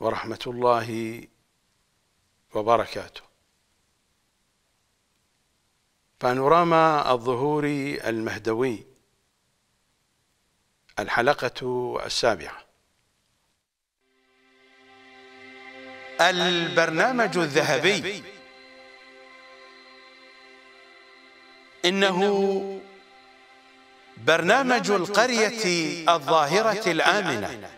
ورحمة الله وبركاته بانوراما الظهور المهدوي الحلقة السابعة البرنامج الذهبي إنه برنامج القرية الظاهرة الآمنة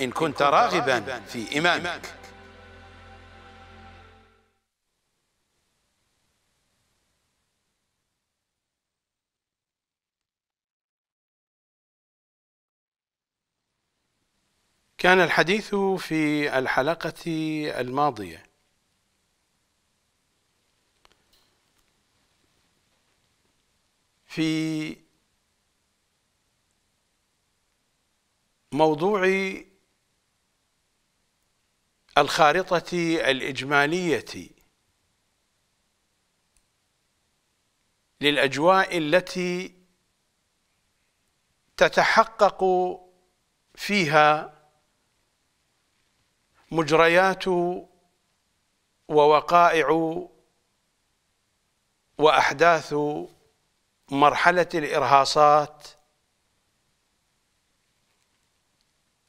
إن كنت راغبا في إمامك كان الحديث في الحلقة الماضية في موضوع الخارطة الإجمالية للأجواء التي تتحقق فيها مجريات ووقائع وأحداث مرحلة الإرهاصات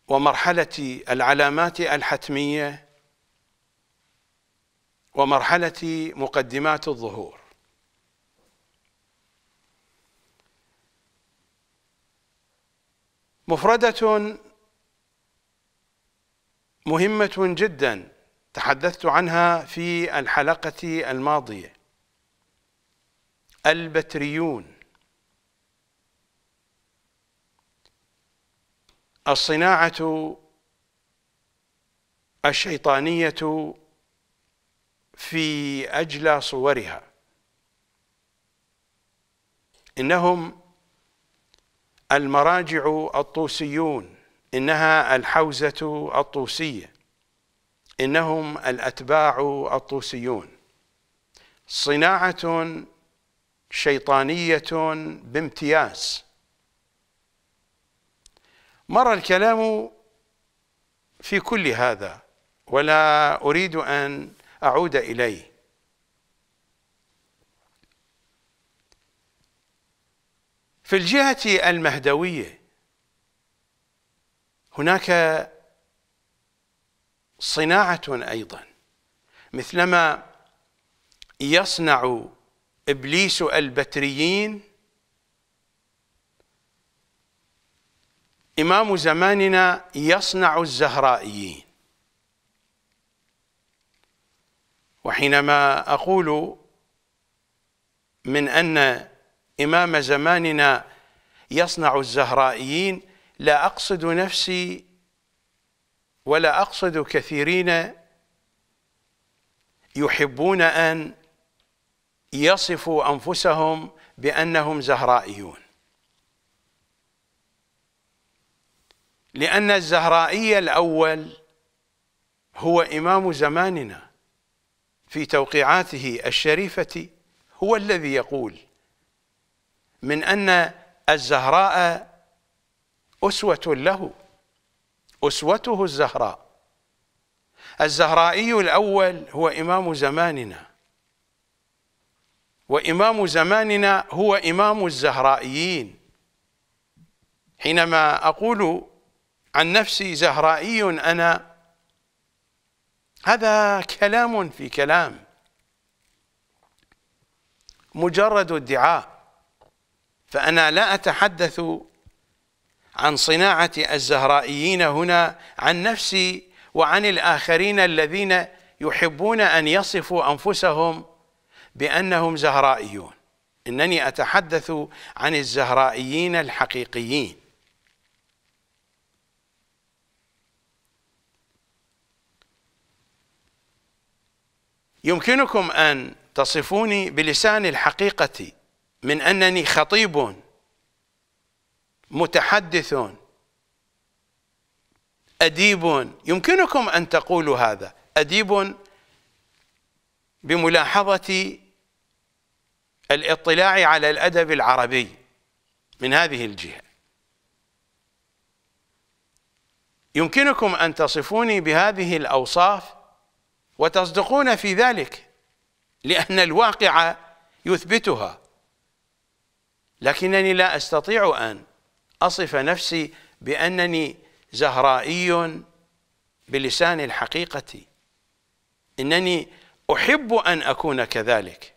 ومرحلة العلامات الحتمية ومرحلة مقدمات الظهور مفردة مهمة جدا تحدثت عنها في الحلقة الماضية البتريون الصناعة الشيطانية في أجلى صورها إنهم المراجع الطوسيون إنها الحوزة الطوسية إنهم الأتباع الطوسيون صناعة شيطانية بامتياز مر الكلام في كل هذا ولا أريد أن أعود إليه في الجهة المهدوية هناك صناعة أيضا مثلما يصنع إبليس البتريين إمام زماننا يصنع الزهرائيين وحينما أقول من أن إمام زماننا يصنع الزهرائيين لا أقصد نفسي ولا أقصد كثيرين يحبون أن يصفوا أنفسهم بأنهم زهرائيون لأن الزهرائي الأول هو إمام زماننا في توقيعاته الشريفة هو الذي يقول من أن الزهراء أسوة له أسوته الزهراء الزهرائي الأول هو إمام زماننا وإمام زماننا هو إمام الزهرائيين حينما أقول عن نفسي زهرائي أنا هذا كلام في كلام مجرد ادعاء فأنا لا أتحدث عن صناعة الزهرائيين هنا عن نفسي وعن الآخرين الذين يحبون أن يصفوا أنفسهم بأنهم زهرائيون إنني أتحدث عن الزهرائيين الحقيقيين يمكنكم أن تصفوني بلسان الحقيقة من أنني خطيب متحدث أديب يمكنكم أن تقولوا هذا أديب بملاحظة الاطلاع على الأدب العربي من هذه الجهة يمكنكم أن تصفوني بهذه الأوصاف وتصدقون في ذلك لأن الواقع يثبتها لكنني لا أستطيع أن أصف نفسي بأنني زهرائي بلسان الحقيقة إنني أحب أن أكون كذلك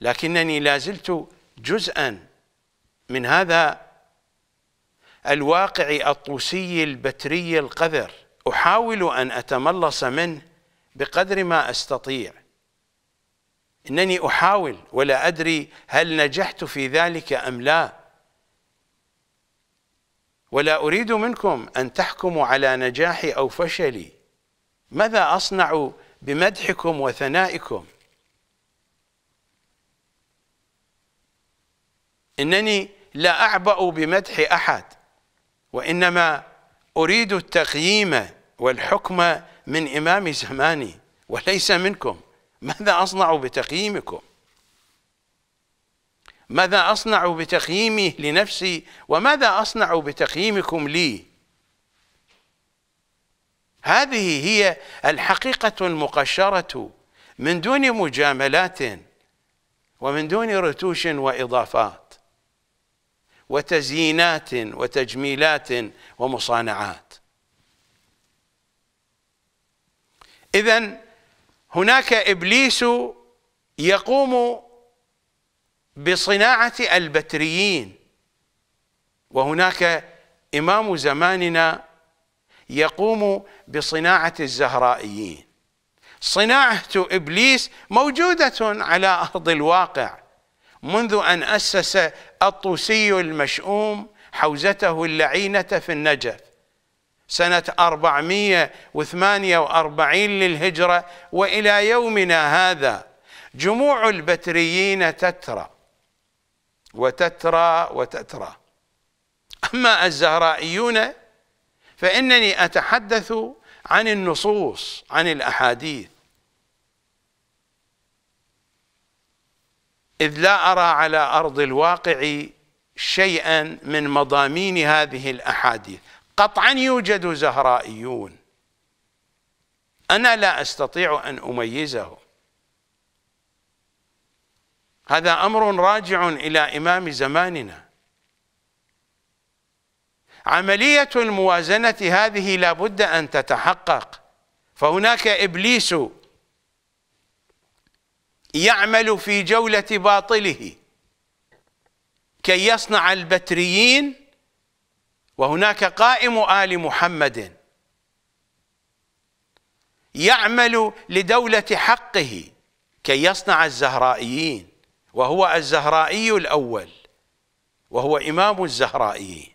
لكنني لا زلت جزءا من هذا الواقع الطوسي البتري القذر أحاول أن أتملص منه بقدر ما استطيع انني احاول ولا ادري هل نجحت في ذلك ام لا ولا اريد منكم ان تحكموا على نجاحي او فشلي ماذا اصنع بمدحكم وثنائكم انني لا اعبأ بمدح احد وانما اريد التقييم والحكم من إمام زماني وليس منكم ماذا أصنع بتقييمكم ماذا أصنع بتقييمي لنفسي وماذا أصنع بتقييمكم لي هذه هي الحقيقة المقشرة من دون مجاملات ومن دون رتوش وإضافات وتزيينات وتجميلات ومصانعات اذا هناك ابليس يقوم بصناعه البتريين وهناك امام زماننا يقوم بصناعه الزهرائيين صناعه ابليس موجوده على ارض الواقع منذ ان اسس الطوسي المشؤوم حوزته اللعينه في النجف سنة 448 للهجرة وإلى يومنا هذا جموع البتريين تترى وتترى وتترى أما الزهرائيون فإنني أتحدث عن النصوص عن الأحاديث إذ لا أرى على أرض الواقع شيئا من مضامين هذه الأحاديث قطعا يوجد زهرائيون أنا لا أستطيع أن أميزه هذا أمر راجع إلى إمام زماننا عملية الموازنة هذه لا بد أن تتحقق فهناك إبليس يعمل في جولة باطله كي يصنع البتريين وهناك قائم آل محمد يعمل لدولة حقه كي يصنع الزهرائيين وهو الزهرائي الأول وهو إمام الزهرائيين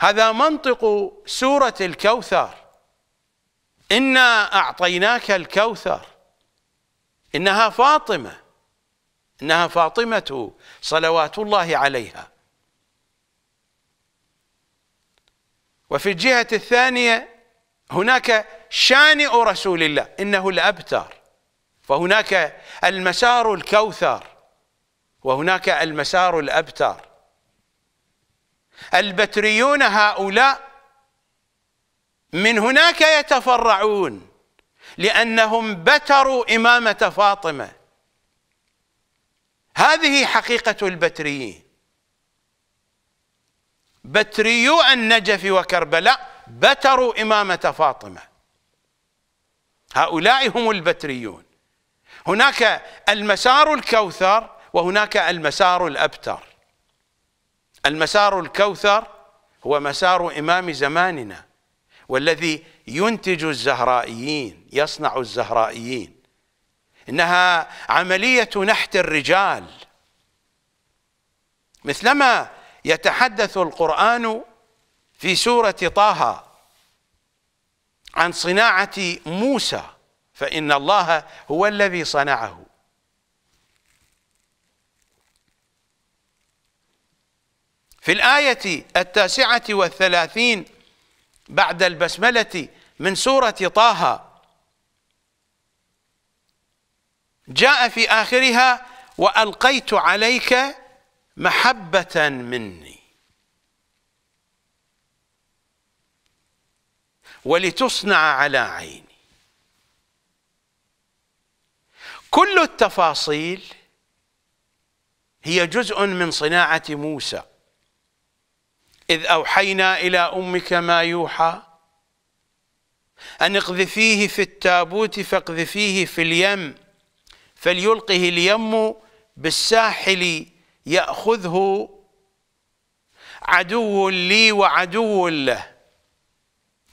هذا منطق سورة الكوثر إنا أعطيناك الكوثر إنها فاطمة إنها فاطمة صلوات الله عليها وفي الجهة الثانية هناك شانئ رسول الله إنه الأبتر فهناك المسار الكوثر وهناك المسار الأبتر البتريون هؤلاء من هناك يتفرعون لأنهم بتروا إمامة فاطمة هذه حقيقة البتريين بتريو النجف وكربلاء بتروا إمامة فاطمة هؤلاء هم البتريون هناك المسار الكوثر وهناك المسار الأبتر المسار الكوثر هو مسار إمام زماننا والذي ينتج الزهرائيين يصنع الزهرائيين إنها عملية نحت الرجال مثلما يتحدث القرآن في سورة طه عن صناعة موسى فإن الله هو الذي صنعه في الآية التاسعة والثلاثين بعد البسملة من سورة طه جاء في آخرها وألقيت عليك محبة مني ولتصنع على عيني كل التفاصيل هي جزء من صناعة موسى إذ أوحينا إلى أمك ما يوحى أن اقذفيه في التابوت فاقذفيه في اليم فليلقه اليم بالساحل يأخذه عدو لي وعدو له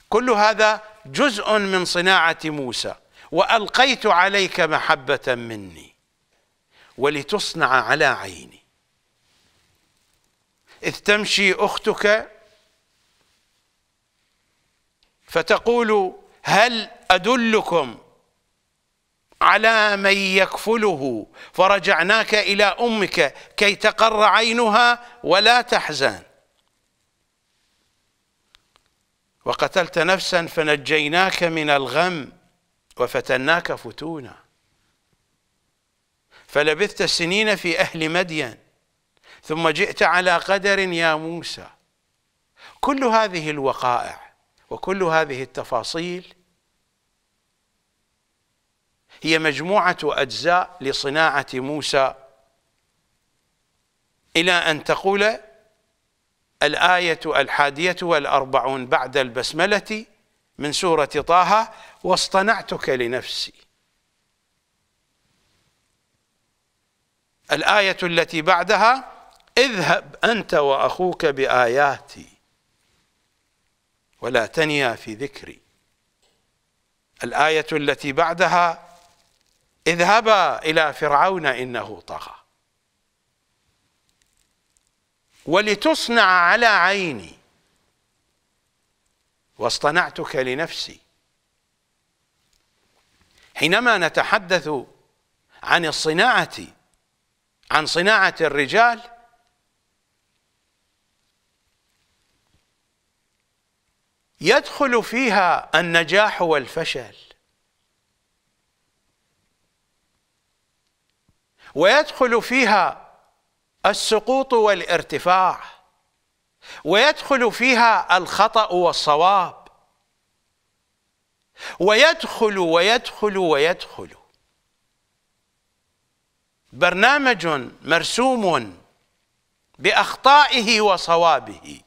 كل هذا جزء من صناعة موسى وألقيت عليك محبة مني ولتصنع على عيني إذ تمشي أختك فتقول هل أدلكم على من يكفله فرجعناك إلى أمك كي تقر عينها ولا تحزن وقتلت نفسا فنجيناك من الغم وفتناك فتونا فلبثت سنين في أهل مدين ثم جئت على قدر يا موسى كل هذه الوقائع وكل هذه التفاصيل هي مجموعة أجزاء لصناعة موسى إلى أن تقول الآية الحادية والأربعون بعد البسملة من سورة طه واصطنعتك لنفسي الآية التي بعدها اذهب أنت وأخوك بآياتي ولا تنيا في ذكري الآية التي بعدها اذهبا إلى فرعون إنه طغى ولتصنع على عيني واصطنعتك لنفسي حينما نتحدث عن الصناعة عن صناعة الرجال يدخل فيها النجاح والفشل ويدخل فيها السقوط والارتفاع ويدخل فيها الخطأ والصواب ويدخل ويدخل ويدخل برنامج مرسوم باخطائه وصوابه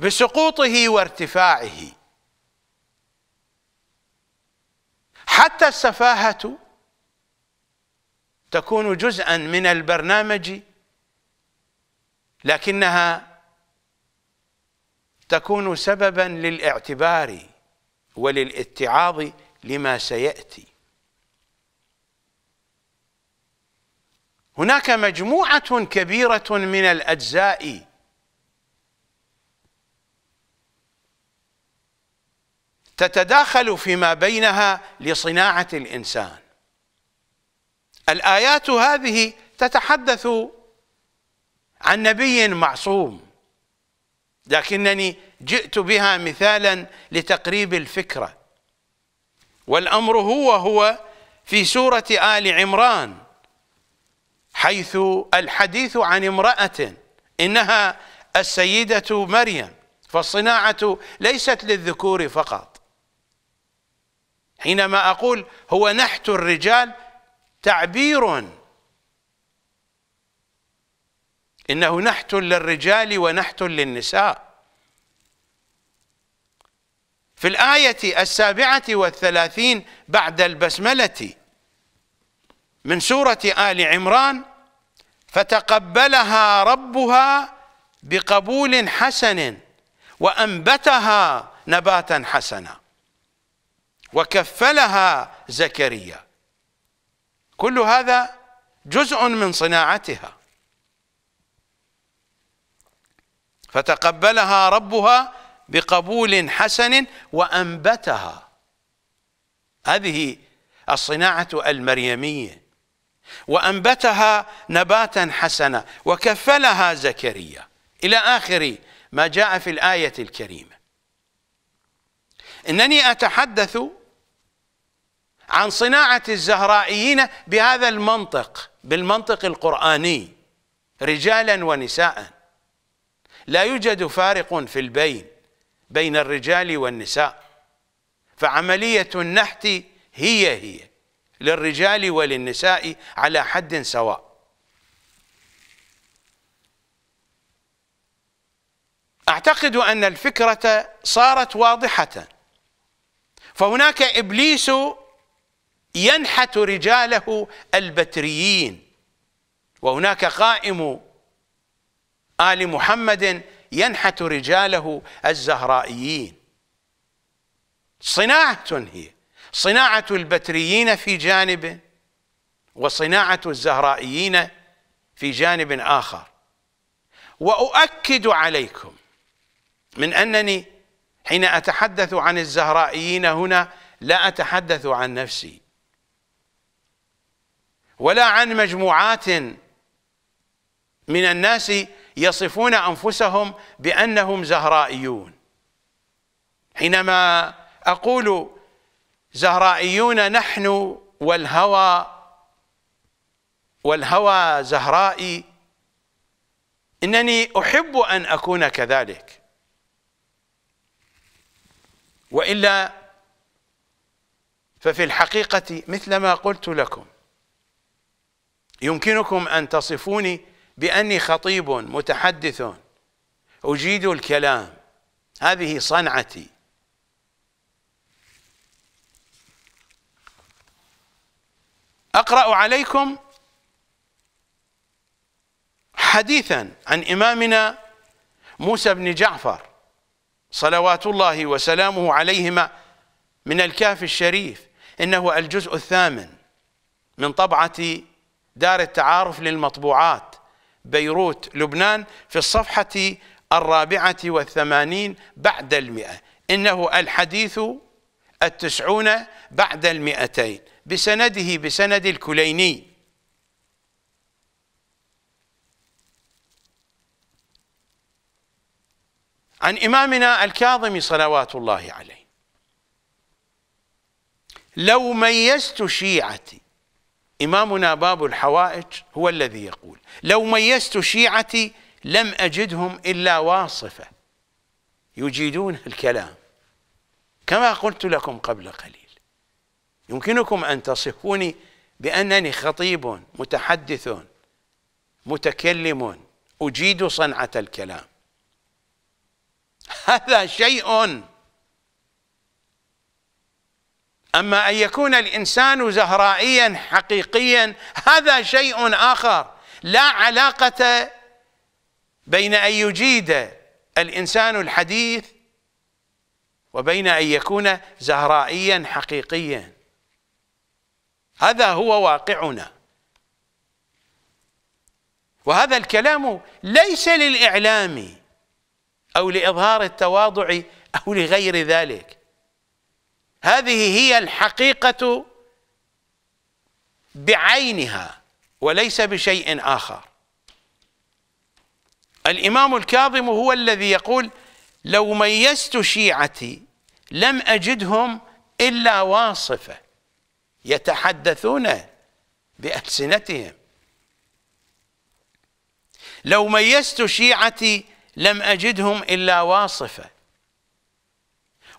بسقوطه وارتفاعه حتى السفاهه تكون جزءا من البرنامج لكنها تكون سببا للاعتبار وللاتعاظ لما سياتي هناك مجموعه كبيره من الاجزاء تتداخل فيما بينها لصناعه الانسان الآيات هذه تتحدث عن نبي معصوم لكنني جئت بها مثالا لتقريب الفكرة والأمر هو هو في سورة آل عمران حيث الحديث عن امرأة إنها السيدة مريم فالصناعة ليست للذكور فقط حينما أقول هو نحت الرجال تعبير انه نحت للرجال ونحت للنساء في الايه السابعه والثلاثين بعد البسمله من سوره ال عمران فتقبلها ربها بقبول حسن وانبتها نباتا حسنا وكفلها زكريا كل هذا جزء من صناعتها فتقبلها ربها بقبول حسن وأنبتها هذه الصناعة المريمية وأنبتها نباتا حسنا وكفلها زكريا إلى آخر ما جاء في الآية الكريمة إنني أتحدث عن صناعة الزهرائيين بهذا المنطق بالمنطق القرآني رجالا ونساء لا يوجد فارق في البين بين الرجال والنساء فعملية النحت هي هي للرجال وللنساء على حد سواء أعتقد أن الفكرة صارت واضحة فهناك إبليس ينحت رجاله البتريين وهناك قائم آل محمد ينحت رجاله الزهرائيين صناعة هي صناعة البتريين في جانب وصناعة الزهرائيين في جانب آخر وأؤكد عليكم من أنني حين أتحدث عن الزهرائيين هنا لا أتحدث عن نفسي ولا عن مجموعات من الناس يصفون أنفسهم بأنهم زهرائيون حينما أقول زهرائيون نحن والهوى والهوى زهرائي إنني أحب أن أكون كذلك وإلا ففي الحقيقة مثل ما قلت لكم يمكنكم أن تصفوني بأني خطيب متحدث أجيد الكلام هذه صنعتي أقرأ عليكم حديثا عن إمامنا موسى بن جعفر صلوات الله وسلامه عليهما من الكهف الشريف إنه الجزء الثامن من طبعة دار التعارف للمطبوعات بيروت لبنان في الصفحة الرابعة والثمانين بعد المئة إنه الحديث التسعون بعد المئتين بسنده بسند الكليني عن إمامنا الكاظم صلوات الله عليه لو ميزت شيعتي إمامنا باب الحوائج هو الذي يقول لو ميزت شيعتي لم أجدهم إلا واصفة يجيدون الكلام كما قلت لكم قبل قليل يمكنكم أن تصفوني بأنني خطيب متحدث متكلم أجيد صنعة الكلام هذا شيء أما أن يكون الإنسان زهرائيا حقيقيا هذا شيء آخر لا علاقة بين أن يجيد الإنسان الحديث وبين أن يكون زهرائيا حقيقيا هذا هو واقعنا وهذا الكلام ليس للإعلام أو لإظهار التواضع أو لغير ذلك هذه هي الحقيقة بعينها وليس بشيء آخر الإمام الكاظم هو الذي يقول لو ميزت شيعتي لم أجدهم إلا واصفة يتحدثون بألسنتهم لو ميزت شيعتي لم أجدهم إلا واصفة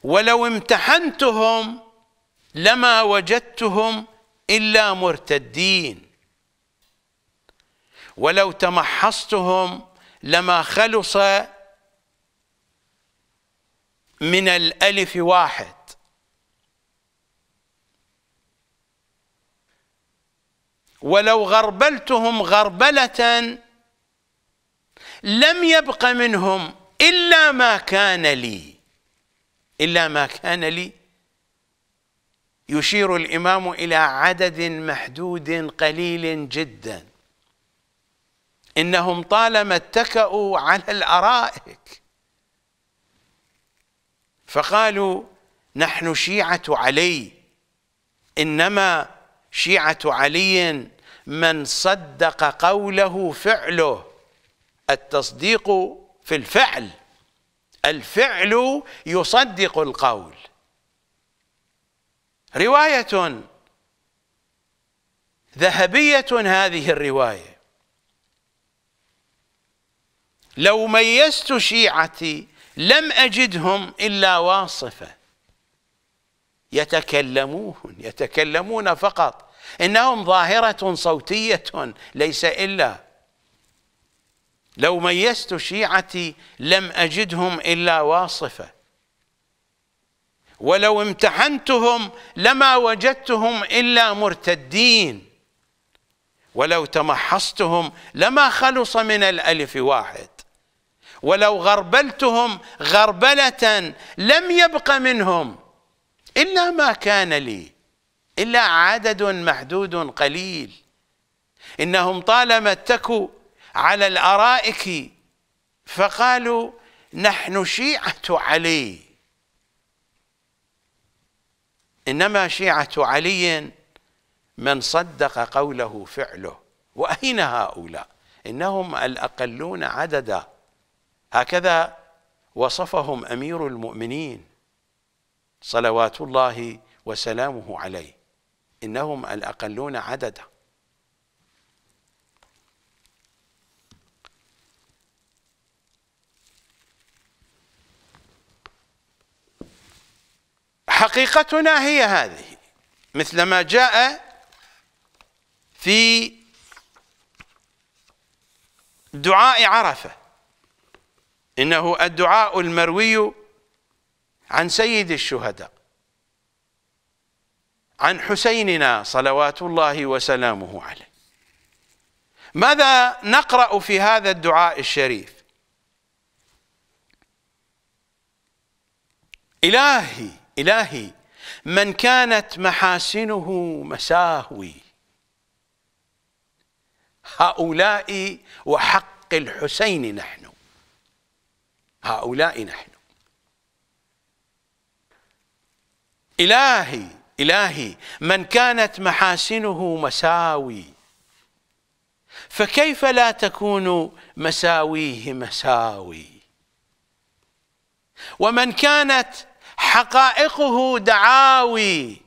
ولو امتحنتهم لما وجدتهم إلا مرتدين ولو تمحصتهم لما خلص من الألف واحد ولو غربلتهم غربلة لم يبق منهم إلا ما كان لي إلا ما كان لي يشير الإمام إلى عدد محدود قليل جدا إنهم طالما اتكأوا على الأرائك فقالوا نحن شيعة علي إنما شيعة علي من صدق قوله فعله التصديق في الفعل الفعل يصدق القول رواية ذهبية هذه الرواية لو ميزت شيعتي لم أجدهم إلا واصفة يتكلمون يتكلمون فقط إنهم ظاهرة صوتية ليس إلا لو ميزت شيعتي لم أجدهم إلا واصفة ولو امتحنتهم لما وجدتهم إلا مرتدين ولو تمحصتهم لما خلص من الألف واحد ولو غربلتهم غربلة لم يبق منهم إلا ما كان لي إلا عدد محدود قليل إنهم طالما اتكوا على الارائك فقالوا نحن شيعه علي انما شيعه علي من صدق قوله فعله واين هؤلاء انهم الاقلون عددا هكذا وصفهم امير المؤمنين صلوات الله وسلامه عليه انهم الاقلون عددا حقيقتنا هي هذه مثل ما جاء في دعاء عرفة إنه الدعاء المروي عن سيد الشهداء عن حسيننا صلوات الله وسلامه عليه ماذا نقرأ في هذا الدعاء الشريف إلهي إلهي من كانت محاسنه مساوي هؤلاء وحق الحسين نحن هؤلاء نحن إلهي إلهي من كانت محاسنه مساوي فكيف لا تكون مساويه مساوي ومن كانت حقائقه دعاوي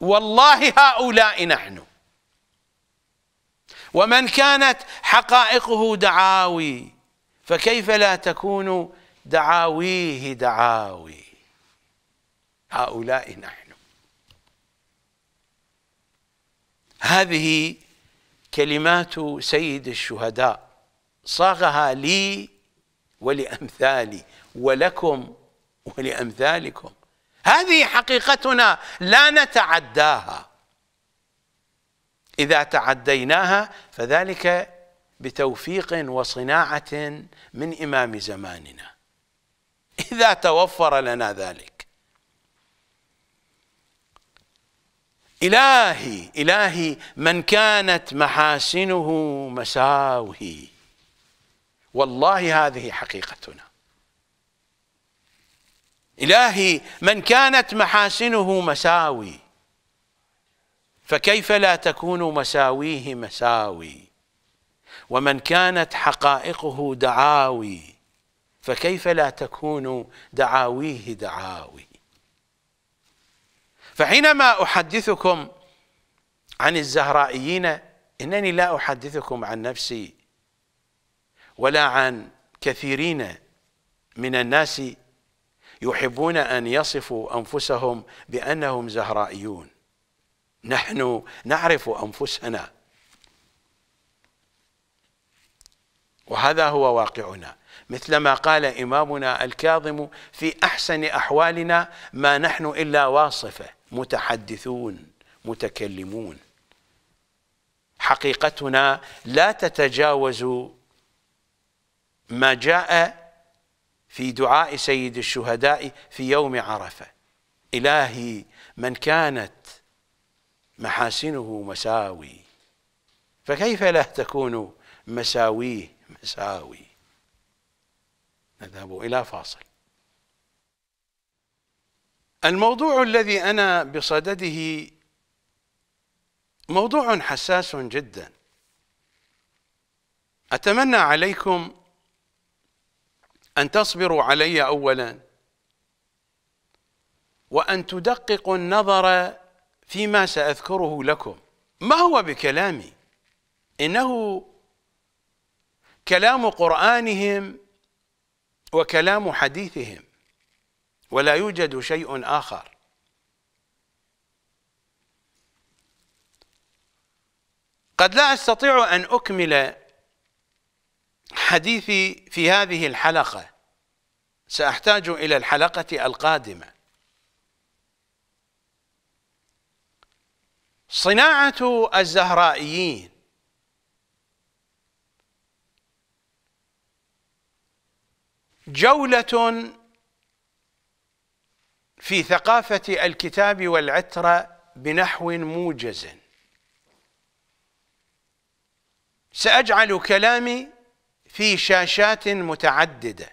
والله هؤلاء نحن ومن كانت حقائقه دعاوي فكيف لا تكون دعاويه دعاوي هؤلاء نحن هذه كلمات سيد الشهداء صاغها لي ولأمثالي ولكم ولأمثالكم هذه حقيقتنا لا نتعداها إذا تعديناها فذلك بتوفيق وصناعة من إمام زماننا إذا توفر لنا ذلك إلهي إلهي من كانت محاسنه مساوي والله هذه حقيقتنا إلهي من كانت محاسنه مساوي فكيف لا تكون مساويه مساوي ومن كانت حقائقه دعاوي فكيف لا تكون دعاويه دعاوي فحينما أحدثكم عن الزهرائيين إنني لا أحدثكم عن نفسي ولا عن كثيرين من الناس يحبون أن يصفوا أنفسهم بأنهم زهرائيون نحن نعرف أنفسنا وهذا هو واقعنا مثلما قال إمامنا الكاظم في أحسن أحوالنا ما نحن إلا واصفة متحدثون متكلمون حقيقتنا لا تتجاوز ما جاء في دعاء سيد الشهداء في يوم عرفة إلهي من كانت محاسنه مساوي فكيف لا تكون مساويه مساوي نذهب إلى فاصل الموضوع الذي أنا بصدده موضوع حساس جدا أتمنى عليكم أن تصبروا علي أولا وأن تدققوا النظر فيما سأذكره لكم ما هو بكلامي إنه كلام قرآنهم وكلام حديثهم ولا يوجد شيء آخر قد لا أستطيع أن أكمل حديثي في هذه الحلقة سأحتاج إلى الحلقة القادمة صناعة الزهرائيين جولة في ثقافة الكتاب والعترة بنحو موجز سأجعل كلامي في شاشات متعدده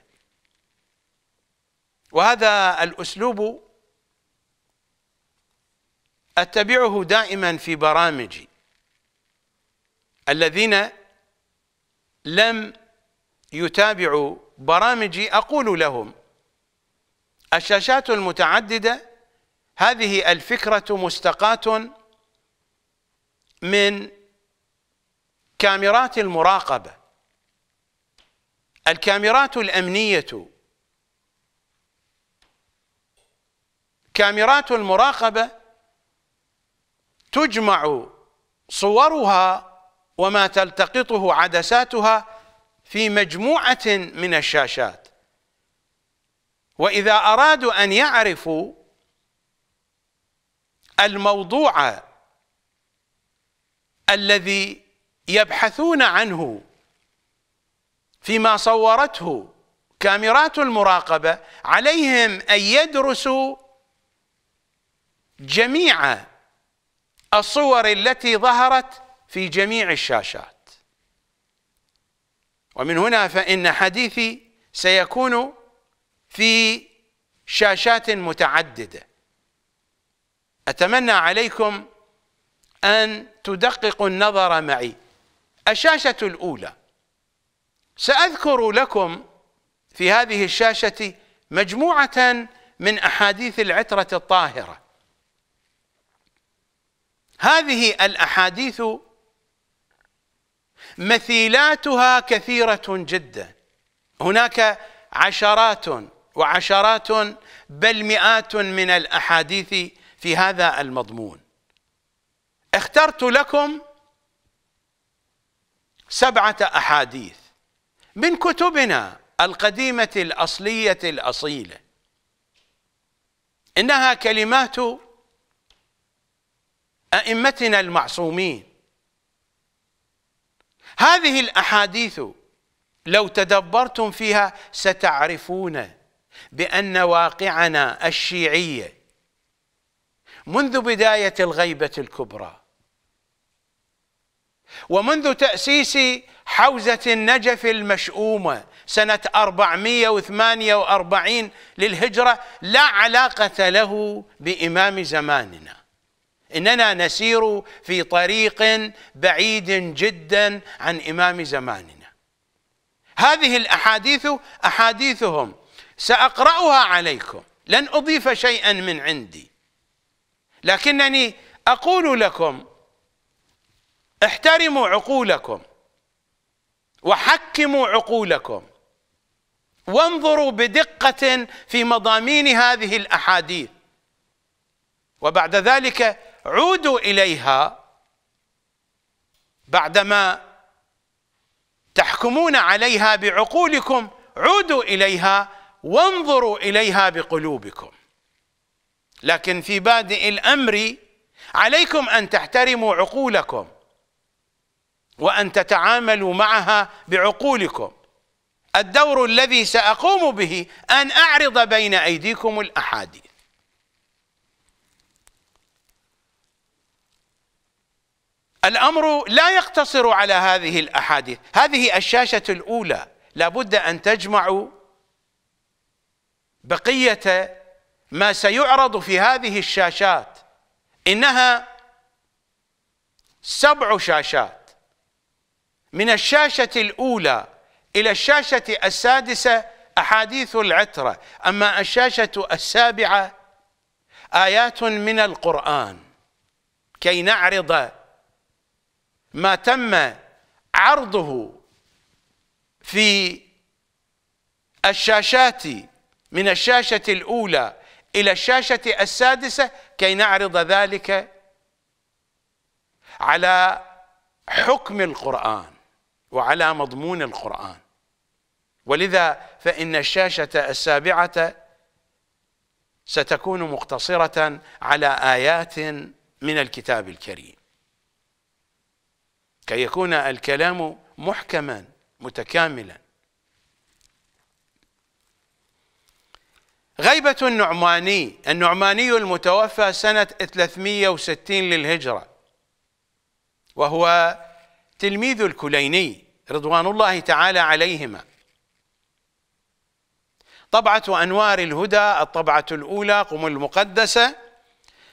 وهذا الاسلوب اتبعه دائما في برامجي الذين لم يتابعوا برامجي اقول لهم الشاشات المتعدده هذه الفكره مستقاه من كاميرات المراقبه الكاميرات الأمنية كاميرات المراقبة تجمع صورها وما تلتقطه عدساتها في مجموعة من الشاشات وإذا أرادوا أن يعرفوا الموضوع الذي يبحثون عنه فيما صورته كاميرات المراقبة عليهم أن يدرسوا جميع الصور التي ظهرت في جميع الشاشات ومن هنا فإن حديثي سيكون في شاشات متعددة أتمنى عليكم أن تدققوا النظر معي الشاشة الأولى سأذكر لكم في هذه الشاشة مجموعة من أحاديث العترة الطاهرة هذه الأحاديث مثيلاتها كثيرة جدا هناك عشرات وعشرات بل مئات من الأحاديث في هذا المضمون اخترت لكم سبعة أحاديث من كتبنا القديمة الأصلية الأصيلة إنها كلمات أئمتنا المعصومين هذه الأحاديث لو تدبرتم فيها ستعرفون بأن واقعنا الشيعية منذ بداية الغيبة الكبرى ومنذ تأسيس حوزة النجف المشؤومة سنة 448 للهجرة لا علاقة له بإمام زماننا إننا نسير في طريق بعيد جدا عن إمام زماننا هذه الأحاديث أحاديثهم سأقرأها عليكم لن أضيف شيئا من عندي لكنني أقول لكم احترموا عقولكم وحكموا عقولكم وانظروا بدقة في مضامين هذه الأحاديث وبعد ذلك عودوا إليها بعدما تحكمون عليها بعقولكم عودوا إليها وانظروا إليها بقلوبكم لكن في بادئ الأمر عليكم أن تحترموا عقولكم وأن تتعاملوا معها بعقولكم الدور الذي سأقوم به أن أعرض بين أيديكم الأحاديث الأمر لا يقتصر على هذه الأحاديث هذه الشاشة الأولى لابد أن تجمع بقية ما سيعرض في هذه الشاشات إنها سبع شاشات من الشاشة الأولى إلى الشاشة السادسة أحاديث العترة أما الشاشة السابعة آيات من القرآن كي نعرض ما تم عرضه في الشاشات من الشاشة الأولى إلى الشاشة السادسة كي نعرض ذلك على حكم القرآن وعلى مضمون القرآن ولذا فإن الشاشة السابعة ستكون مقتصرة على آيات من الكتاب الكريم كي يكون الكلام محكما متكاملا غيبة النعماني النعماني المتوفى سنة 360 للهجرة وهو تلميذ الكليني رضوان الله تعالى عليهما طبعة أنوار الهدى الطبعة الأولى قم المقدسة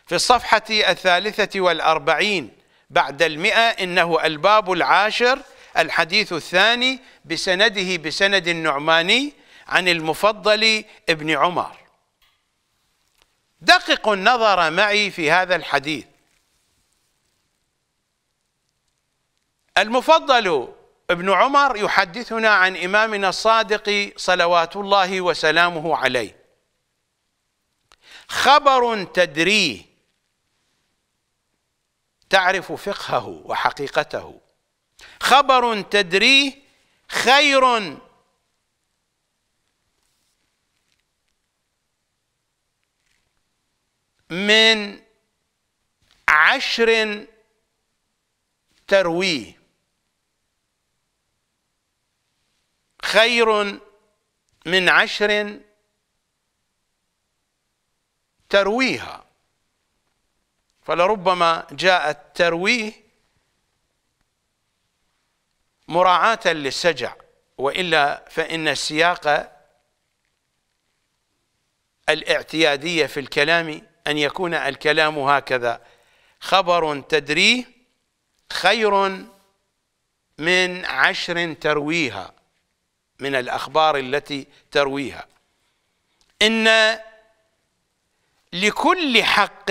في الصفحة الثالثة والأربعين بعد المئة إنه الباب العاشر الحديث الثاني بسنده بسند النعماني عن المفضل ابن عمر دققوا النظر معي في هذا الحديث المفضل ابن عمر يحدثنا عن إمامنا الصادق صلوات الله وسلامه عليه خبر تدريه تعرف فقهه وحقيقته خبر تدريه خير من عشر ترويه خير من عشر ترويها فلربما جاء الترويه مراعاة للسجع وإلا فإن السياق الاعتيادية في الكلام أن يكون الكلام هكذا خبر تدريه خير من عشر ترويها من الأخبار التي ترويها إن لكل حق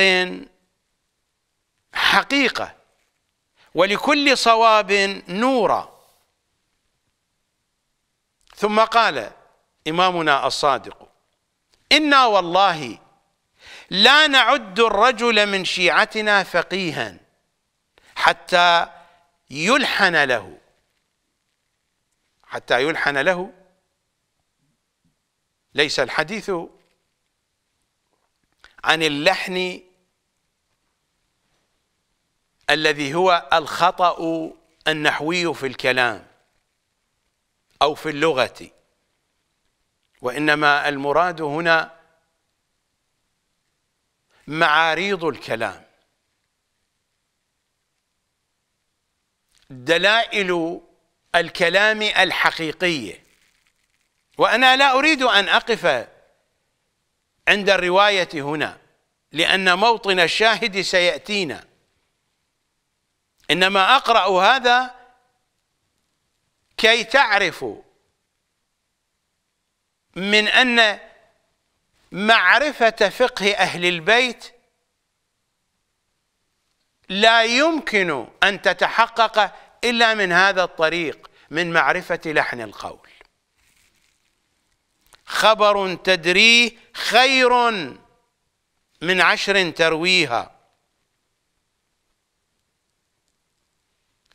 حقيقة ولكل صواب نورا ثم قال إمامنا الصادق إنا والله لا نعد الرجل من شيعتنا فقيها حتى يلحن له حتى يلحن له ليس الحديث عن اللحن الذي هو الخطأ النحوي في الكلام أو في اللغة وإنما المراد هنا معاريض الكلام دلائل الكلام الحقيقية وأنا لا أريد أن أقف عند الرواية هنا لأن موطن الشاهد سيأتينا إنما أقرأ هذا كي تعرفوا من أن معرفة فقه أهل البيت لا يمكن أن تتحقق إلا من هذا الطريق من معرفة لحن القول خبر تدريه خير من عشر ترويها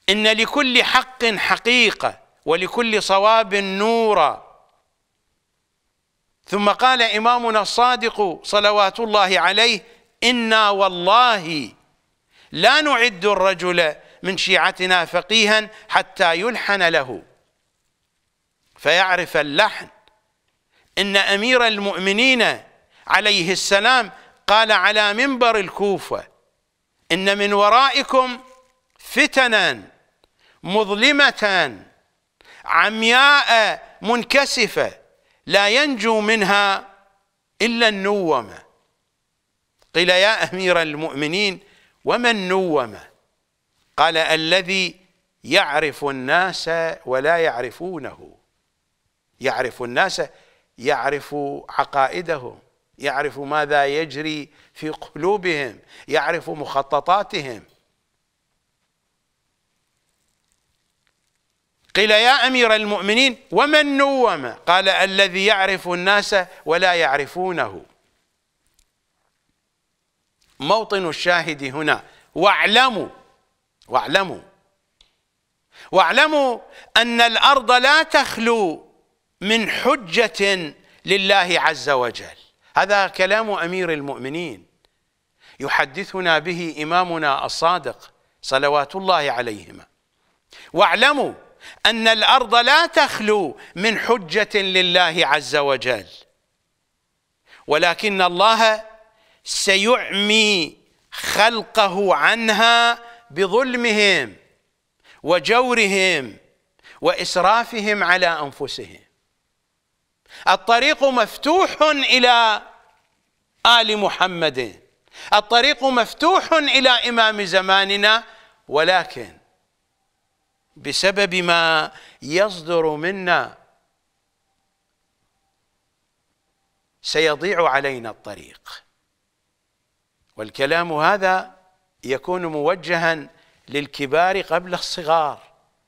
إن لكل حق حقيقة ولكل صواب نورا ثم قال إمامنا الصادق صلوات الله عليه إنا والله لا نعد الرجل من شيعتنا فقيها حتى يلحن له فيعرف اللحن إن أمير المؤمنين عليه السلام قال على منبر الكوفة إن من ورائكم فتنا مظلمة عمياء منكسفة لا ينجو منها إلا النومة قيل يا أمير المؤمنين ومن نومه قال الذي يعرف الناس ولا يعرفونه يعرف الناس يعرف عقائدهم يعرف ماذا يجري في قلوبهم يعرف مخططاتهم قيل يا امير المؤمنين ومن نوم قال الذي يعرف الناس ولا يعرفونه موطن الشاهد هنا واعلموا واعلموا واعلموا أن الأرض لا تخلو من حجة لله عز وجل هذا كلام أمير المؤمنين يحدثنا به إمامنا الصادق صلوات الله عليهما واعلموا أن الأرض لا تخلو من حجة لله عز وجل ولكن الله سيعمي خلقه عنها بظلمهم وجورهم واسرافهم على انفسهم الطريق مفتوح الى ال محمد الطريق مفتوح الى امام زماننا ولكن بسبب ما يصدر منا سيضيع علينا الطريق والكلام هذا يكون موجها للكبار قبل الصغار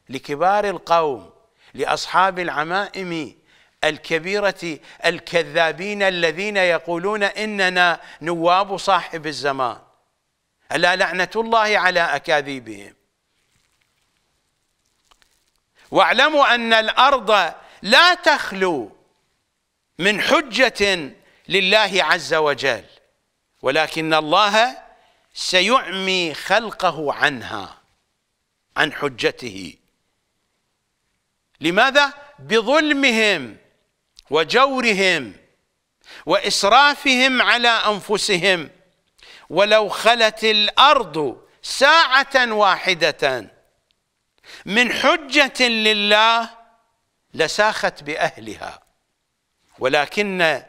لكبار القوم لاصحاب العمائم الكبيره الكذابين الذين يقولون اننا نواب صاحب الزمان الا لعنه الله على اكاذيبهم واعلموا ان الارض لا تخلو من حجه لله عز وجل ولكن الله سيعمي خلقه عنها عن حجته لماذا بظلمهم وجورهم واسرافهم على انفسهم ولو خلت الارض ساعه واحده من حجه لله لساخت باهلها ولكن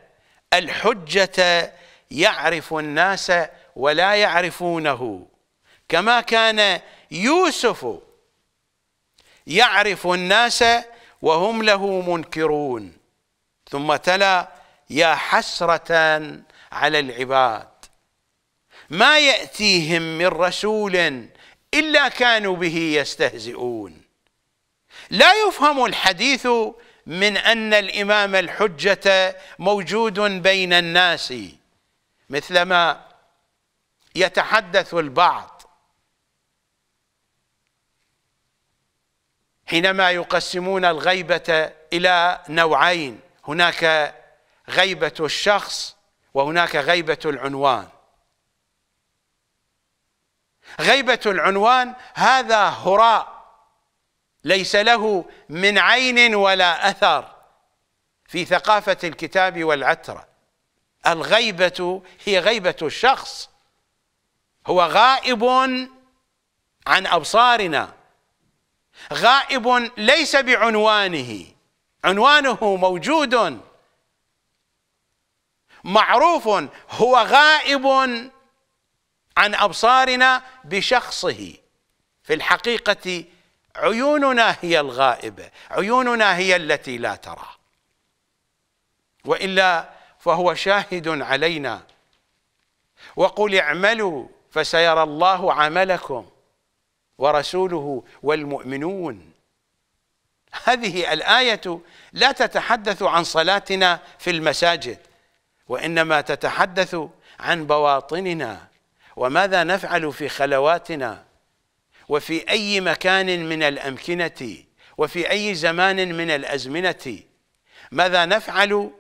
الحجه يعرف الناس ولا يعرفونه كما كان يوسف يعرف الناس وهم له منكرون ثم تلا يا حسرة على العباد ما يأتيهم من رسول إلا كانوا به يستهزئون لا يفهم الحديث من أن الإمام الحجة موجود بين الناس مثلما يتحدث البعض حينما يقسمون الغيبة إلى نوعين هناك غيبة الشخص وهناك غيبة العنوان غيبة العنوان هذا هراء ليس له من عين ولا أثر في ثقافة الكتاب والعترة الغيبة هي غيبة الشخص هو غائب عن أبصارنا غائب ليس بعنوانه عنوانه موجود معروف هو غائب عن أبصارنا بشخصه في الحقيقة عيوننا هي الغائبة عيوننا هي التي لا ترى وإلا فهو شاهد علينا وقل اعملوا فسيرى الله عملكم ورسوله والمؤمنون هذه الآية لا تتحدث عن صلاتنا في المساجد وإنما تتحدث عن بواطننا وماذا نفعل في خلواتنا وفي أي مكان من الأمكنة وفي أي زمان من الأزمنة ماذا نفعل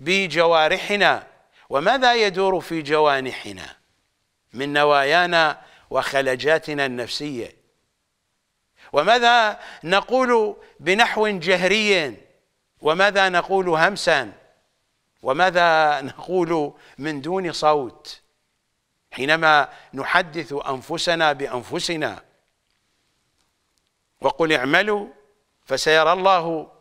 بجوارحنا وماذا يدور في جوانحنا من نوايانا وخلجاتنا النفسيه وماذا نقول بنحو جهري وماذا نقول همسا وماذا نقول من دون صوت حينما نحدث انفسنا بانفسنا وقل اعملوا فسيرى الله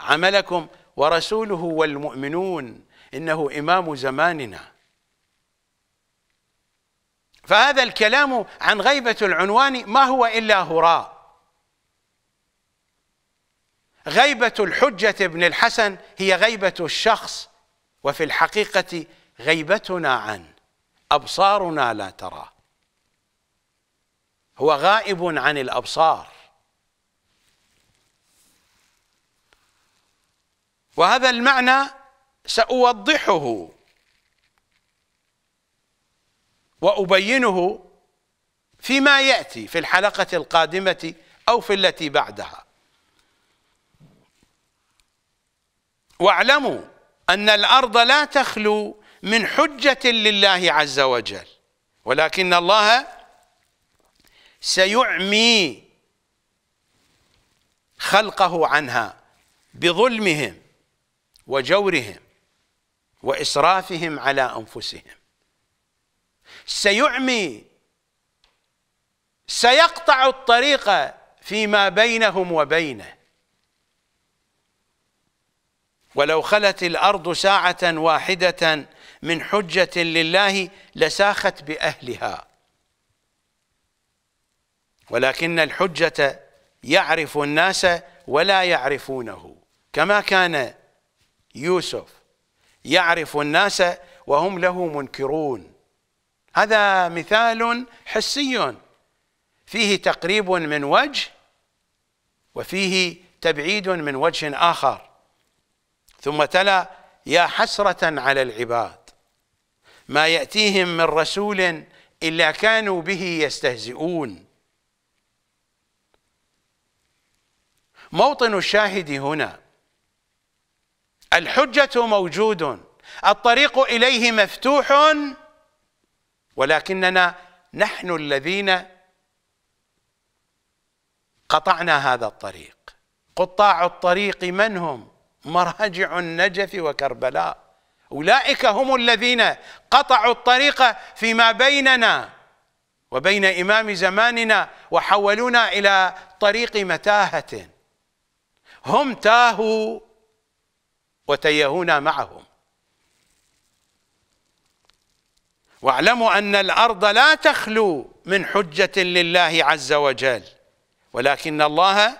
عملكم ورسوله والمؤمنون انه امام زماننا فهذا الكلام عن غيبة العنوان ما هو إلا هراء غيبة الحجة ابن الحسن هي غيبة الشخص وفي الحقيقة غيبتنا عنه أبصارنا لا تراه هو غائب عن الأبصار وهذا المعنى سأوضحه وأبينه فيما يأتي في الحلقة القادمة أو في التي بعدها واعلموا أن الأرض لا تخلو من حجة لله عز وجل ولكن الله سيعمي خلقه عنها بظلمهم وجورهم وإسرافهم على أنفسهم سيعمي سيقطع الطريق فيما بينهم وبينه ولو خلت الأرض ساعة واحدة من حجة لله لساخت بأهلها ولكن الحجة يعرف الناس ولا يعرفونه كما كان يوسف يعرف الناس وهم له منكرون هذا مثال حسي فيه تقريب من وجه وفيه تبعيد من وجه آخر ثم تلا يا حسرة على العباد ما يأتيهم من رسول إلا كانوا به يستهزئون موطن الشاهد هنا الحجة موجود الطريق إليه مفتوح ولكننا نحن الذين قطعنا هذا الطريق قطاع الطريق من هم مراجع النجف وكربلاء أولئك هم الذين قطعوا الطريق فيما بيننا وبين إمام زماننا وحولونا إلى طريق متاهة هم تاهوا وتيهونا معهم واعلموا أن الأرض لا تخلو من حجة لله عز وجل ولكن الله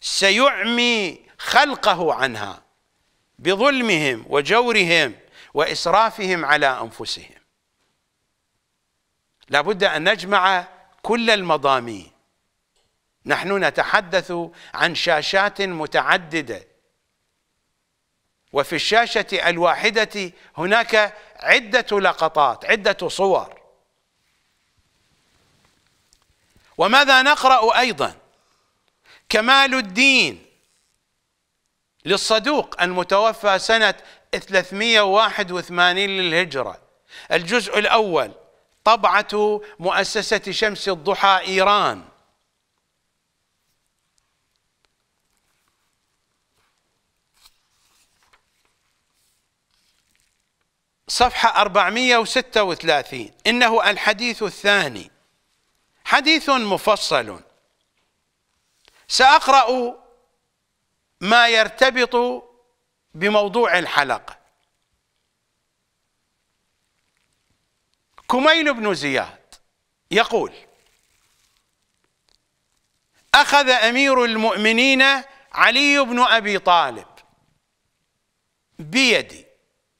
سيعمي خلقه عنها بظلمهم وجورهم وإسرافهم على أنفسهم لابد أن نجمع كل المضامين نحن نتحدث عن شاشات متعددة وفي الشاشة الواحدة هناك عدة لقطات عدة صور وماذا نقرأ أيضا كمال الدين للصدوق المتوفى سنة 381 للهجرة الجزء الأول طبعة مؤسسة شمس الضحى إيران صفحة 436 إنه الحديث الثاني حديث مفصل سأقرأ ما يرتبط بموضوع الحلقة كميل بن زياد يقول أخذ أمير المؤمنين علي بن أبي طالب بيدي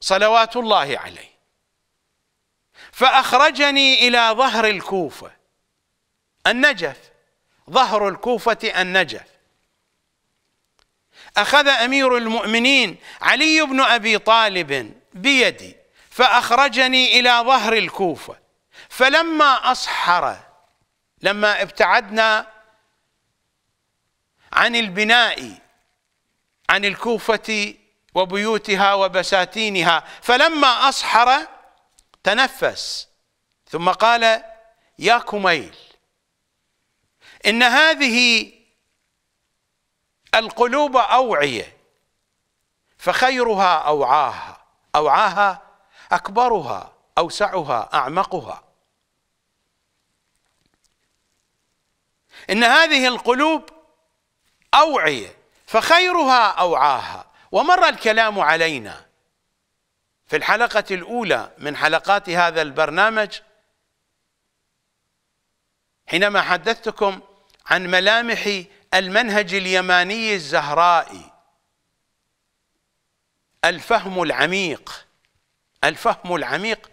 صلوات الله عليه فأخرجني إلى ظهر الكوفة النجف ظهر الكوفة النجف أخذ أمير المؤمنين علي بن أبي طالب بيدي فأخرجني إلى ظهر الكوفة فلما أصحر لما ابتعدنا عن البناء عن الكوفة وبيوتها وبساتينها فلما أصحر تنفس ثم قال يا كميل إن هذه القلوب أوعية فخيرها أوعاها أوعاها أكبرها أوسعها أعمقها إن هذه القلوب أوعية فخيرها أوعاها ومر الكلام علينا في الحلقة الأولى من حلقات هذا البرنامج حينما حدثتكم عن ملامح المنهج اليماني الزهرائي الفهم العميق الفهم العميق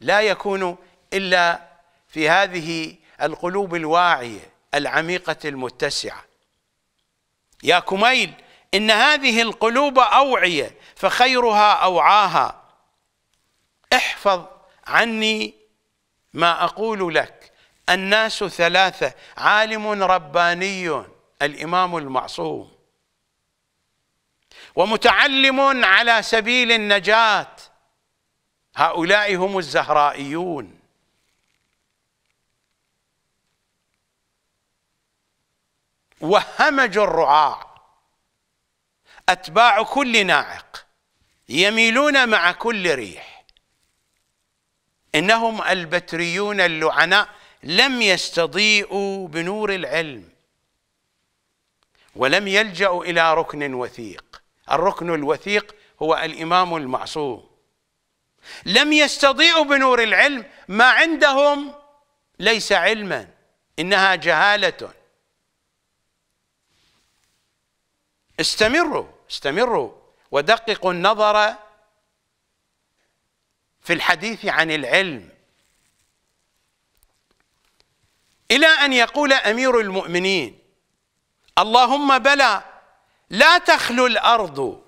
لا يكون إلا في هذه القلوب الواعية العميقة المتسعة يا كميل إن هذه القلوب أوعية فخيرها أوعاها احفظ عني ما أقول لك الناس ثلاثة عالم رباني الإمام المعصوم ومتعلم على سبيل النجاة هؤلاء هم الزهرائيون وهمج الرعاع أتباع كل ناعق يميلون مع كل ريح إنهم البتريون اللعناء لم يستضيئوا بنور العلم ولم يلجأوا إلى ركن وثيق الركن الوثيق هو الإمام المعصوم لم يستضيئوا بنور العلم ما عندهم ليس علما إنها جهالة استمروا استمروا ودققوا النظر في الحديث عن العلم إلى أن يقول أمير المؤمنين اللهم بلى لا تخلو الأرض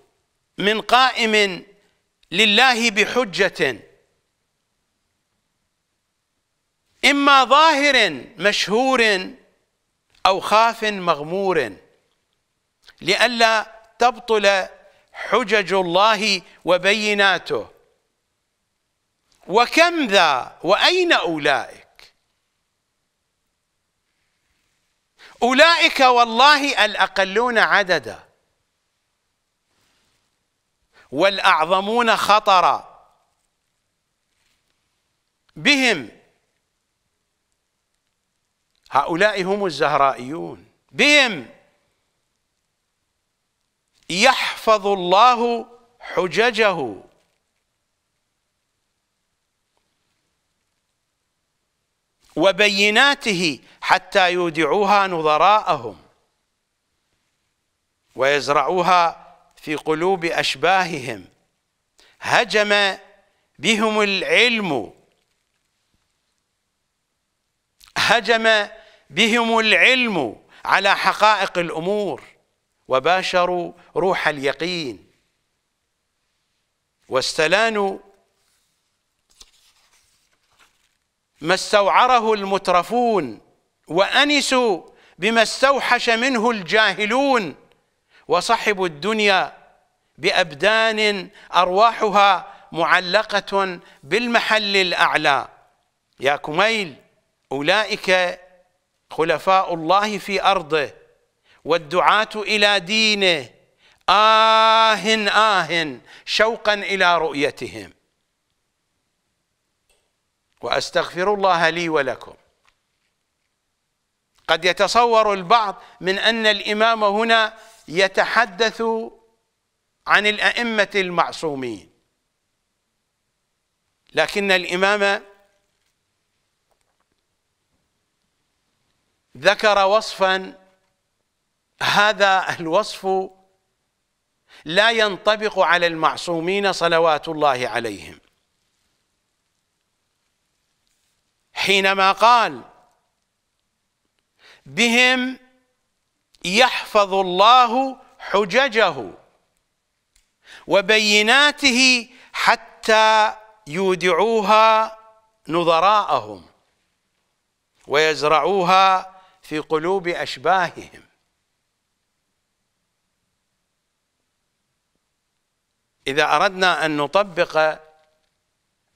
من قائم لله بحجة إما ظاهر مشهور أو خاف مغمور لئلا تبطل حجج الله وبيناته وكم ذا واين اولئك اولئك والله الاقلون عددا والاعظمون خطرا بهم هؤلاء هم الزهرائيون بهم يحفظ الله حججه وبيناته حتى يودعوها نظراءهم ويزرعوها في قلوب أشباههم هجم بهم العلم هجم بهم العلم على حقائق الأمور وباشروا روح اليقين واستلانوا ما استوعره المترفون وانسوا بما استوحش منه الجاهلون وصحبوا الدنيا بابدان ارواحها معلقه بالمحل الاعلى يا كميل اولئك خلفاء الله في ارضه والدعاة إلى دينه آه آه شوقا إلى رؤيتهم وأستغفر الله لي ولكم قد يتصور البعض من أن الإمام هنا يتحدث عن الأئمة المعصومين لكن الإمام ذكر وصفا هذا الوصف لا ينطبق على المعصومين صلوات الله عليهم حينما قال بهم يحفظ الله حججه وبيناته حتى يودعوها نظراءهم ويزرعوها في قلوب أشباههم إذا أردنا أن نطبق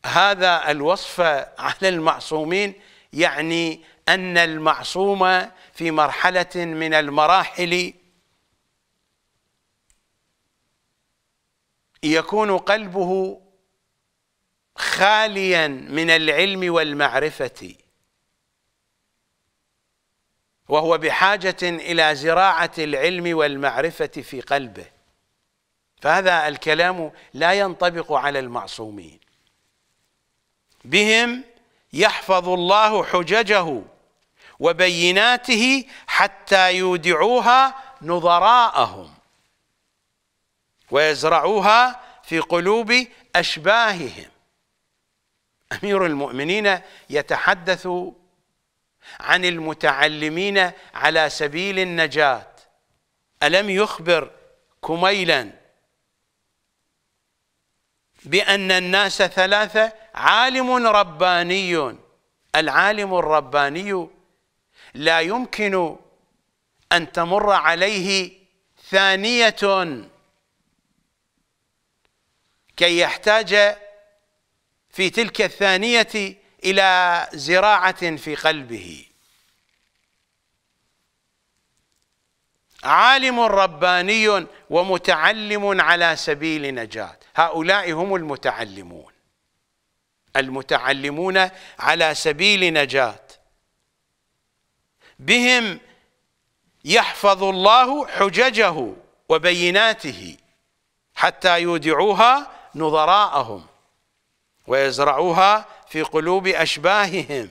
هذا الوصف على المعصومين يعني أن المعصوم في مرحلة من المراحل يكون قلبه خاليا من العلم والمعرفة وهو بحاجة إلى زراعة العلم والمعرفة في قلبه فهذا الكلام لا ينطبق على المعصومين بهم يحفظ الله حججه وبيناته حتى يودعوها نظراءهم ويزرعوها في قلوب أشباههم أمير المؤمنين يتحدث عن المتعلمين على سبيل النجاة ألم يخبر كميلا بأن الناس ثلاثة عالم رباني العالم الرباني لا يمكن أن تمر عليه ثانية كي يحتاج في تلك الثانية إلى زراعة في قلبه عالم رباني ومتعلم على سبيل نجاة هؤلاء هم المتعلمون المتعلمون على سبيل نجاة بهم يحفظ الله حججه وبيناته حتى يودعوها نظراءهم ويزرعوها في قلوب أشباههم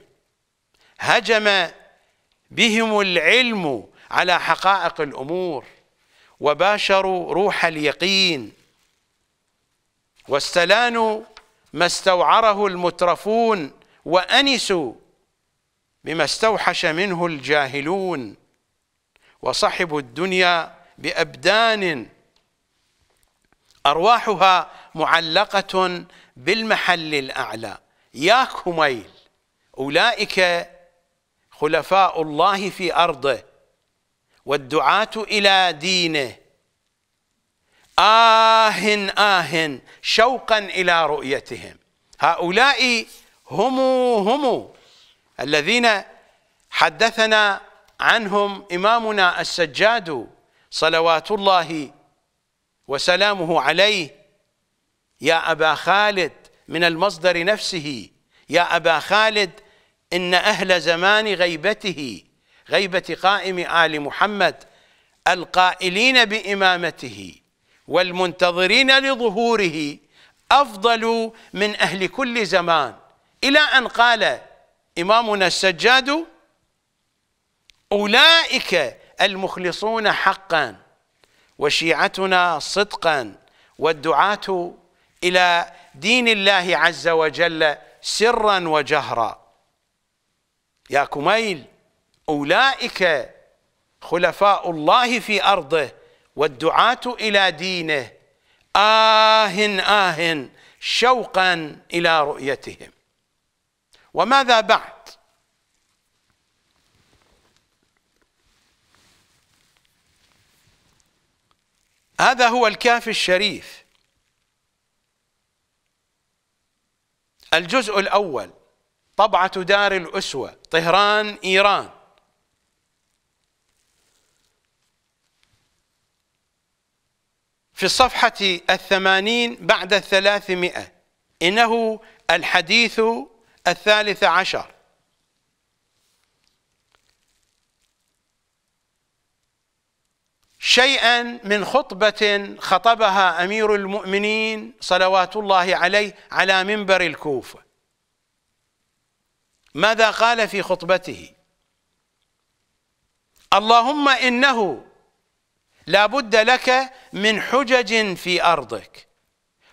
هجم بهم العلم على حقائق الأمور وباشروا روح اليقين واستلانوا ما استوعره المترفون وأنسوا بما استوحش منه الجاهلون وصحبوا الدنيا بأبدان أرواحها معلقة بالمحل الأعلى يا كميل أولئك خلفاء الله في أرضه والدعاة إلى دينه آه آه شوقا إلى رؤيتهم هؤلاء هم هم الذين حدثنا عنهم إمامنا السجاد صلوات الله وسلامه عليه يا أبا خالد من المصدر نفسه يا أبا خالد إن أهل زمان غيبته غيبة قائم آل محمد القائلين بإمامته والمنتظرين لظهوره أفضل من أهل كل زمان إلى أن قال إمامنا السجاد أولئك المخلصون حقا وشيعتنا صدقا والدعاة إلى دين الله عز وجل سرا وجهرا يا كميل أولئك خلفاء الله في أرضه والدعاة إلى دينه آه آه شوقا إلى رؤيتهم وماذا بعد هذا هو الكافي الشريف الجزء الأول طبعة دار الأسوة طهران إيران في الصفحة الثمانين بعد الثلاثمائة إنه الحديث الثالث عشر شيئا من خطبة خطبها أمير المؤمنين صلوات الله عليه على منبر الكوفة ماذا قال في خطبته اللهم إنه لا بد لك من حجج في أرضك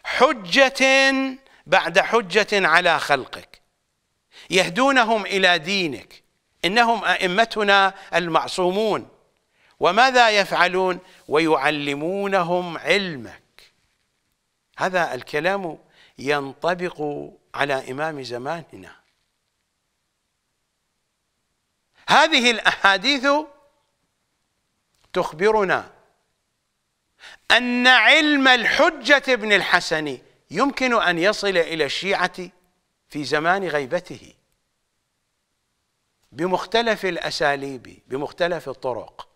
حجة بعد حجة على خلقك يهدونهم إلى دينك إنهم أئمتنا المعصومون وماذا يفعلون ويعلمونهم علمك هذا الكلام ينطبق على إمام زماننا هذه الأحاديث تخبرنا أن علم الحجة ابن الحسن يمكن أن يصل إلى الشيعة في زمان غيبته بمختلف الأساليب بمختلف الطرق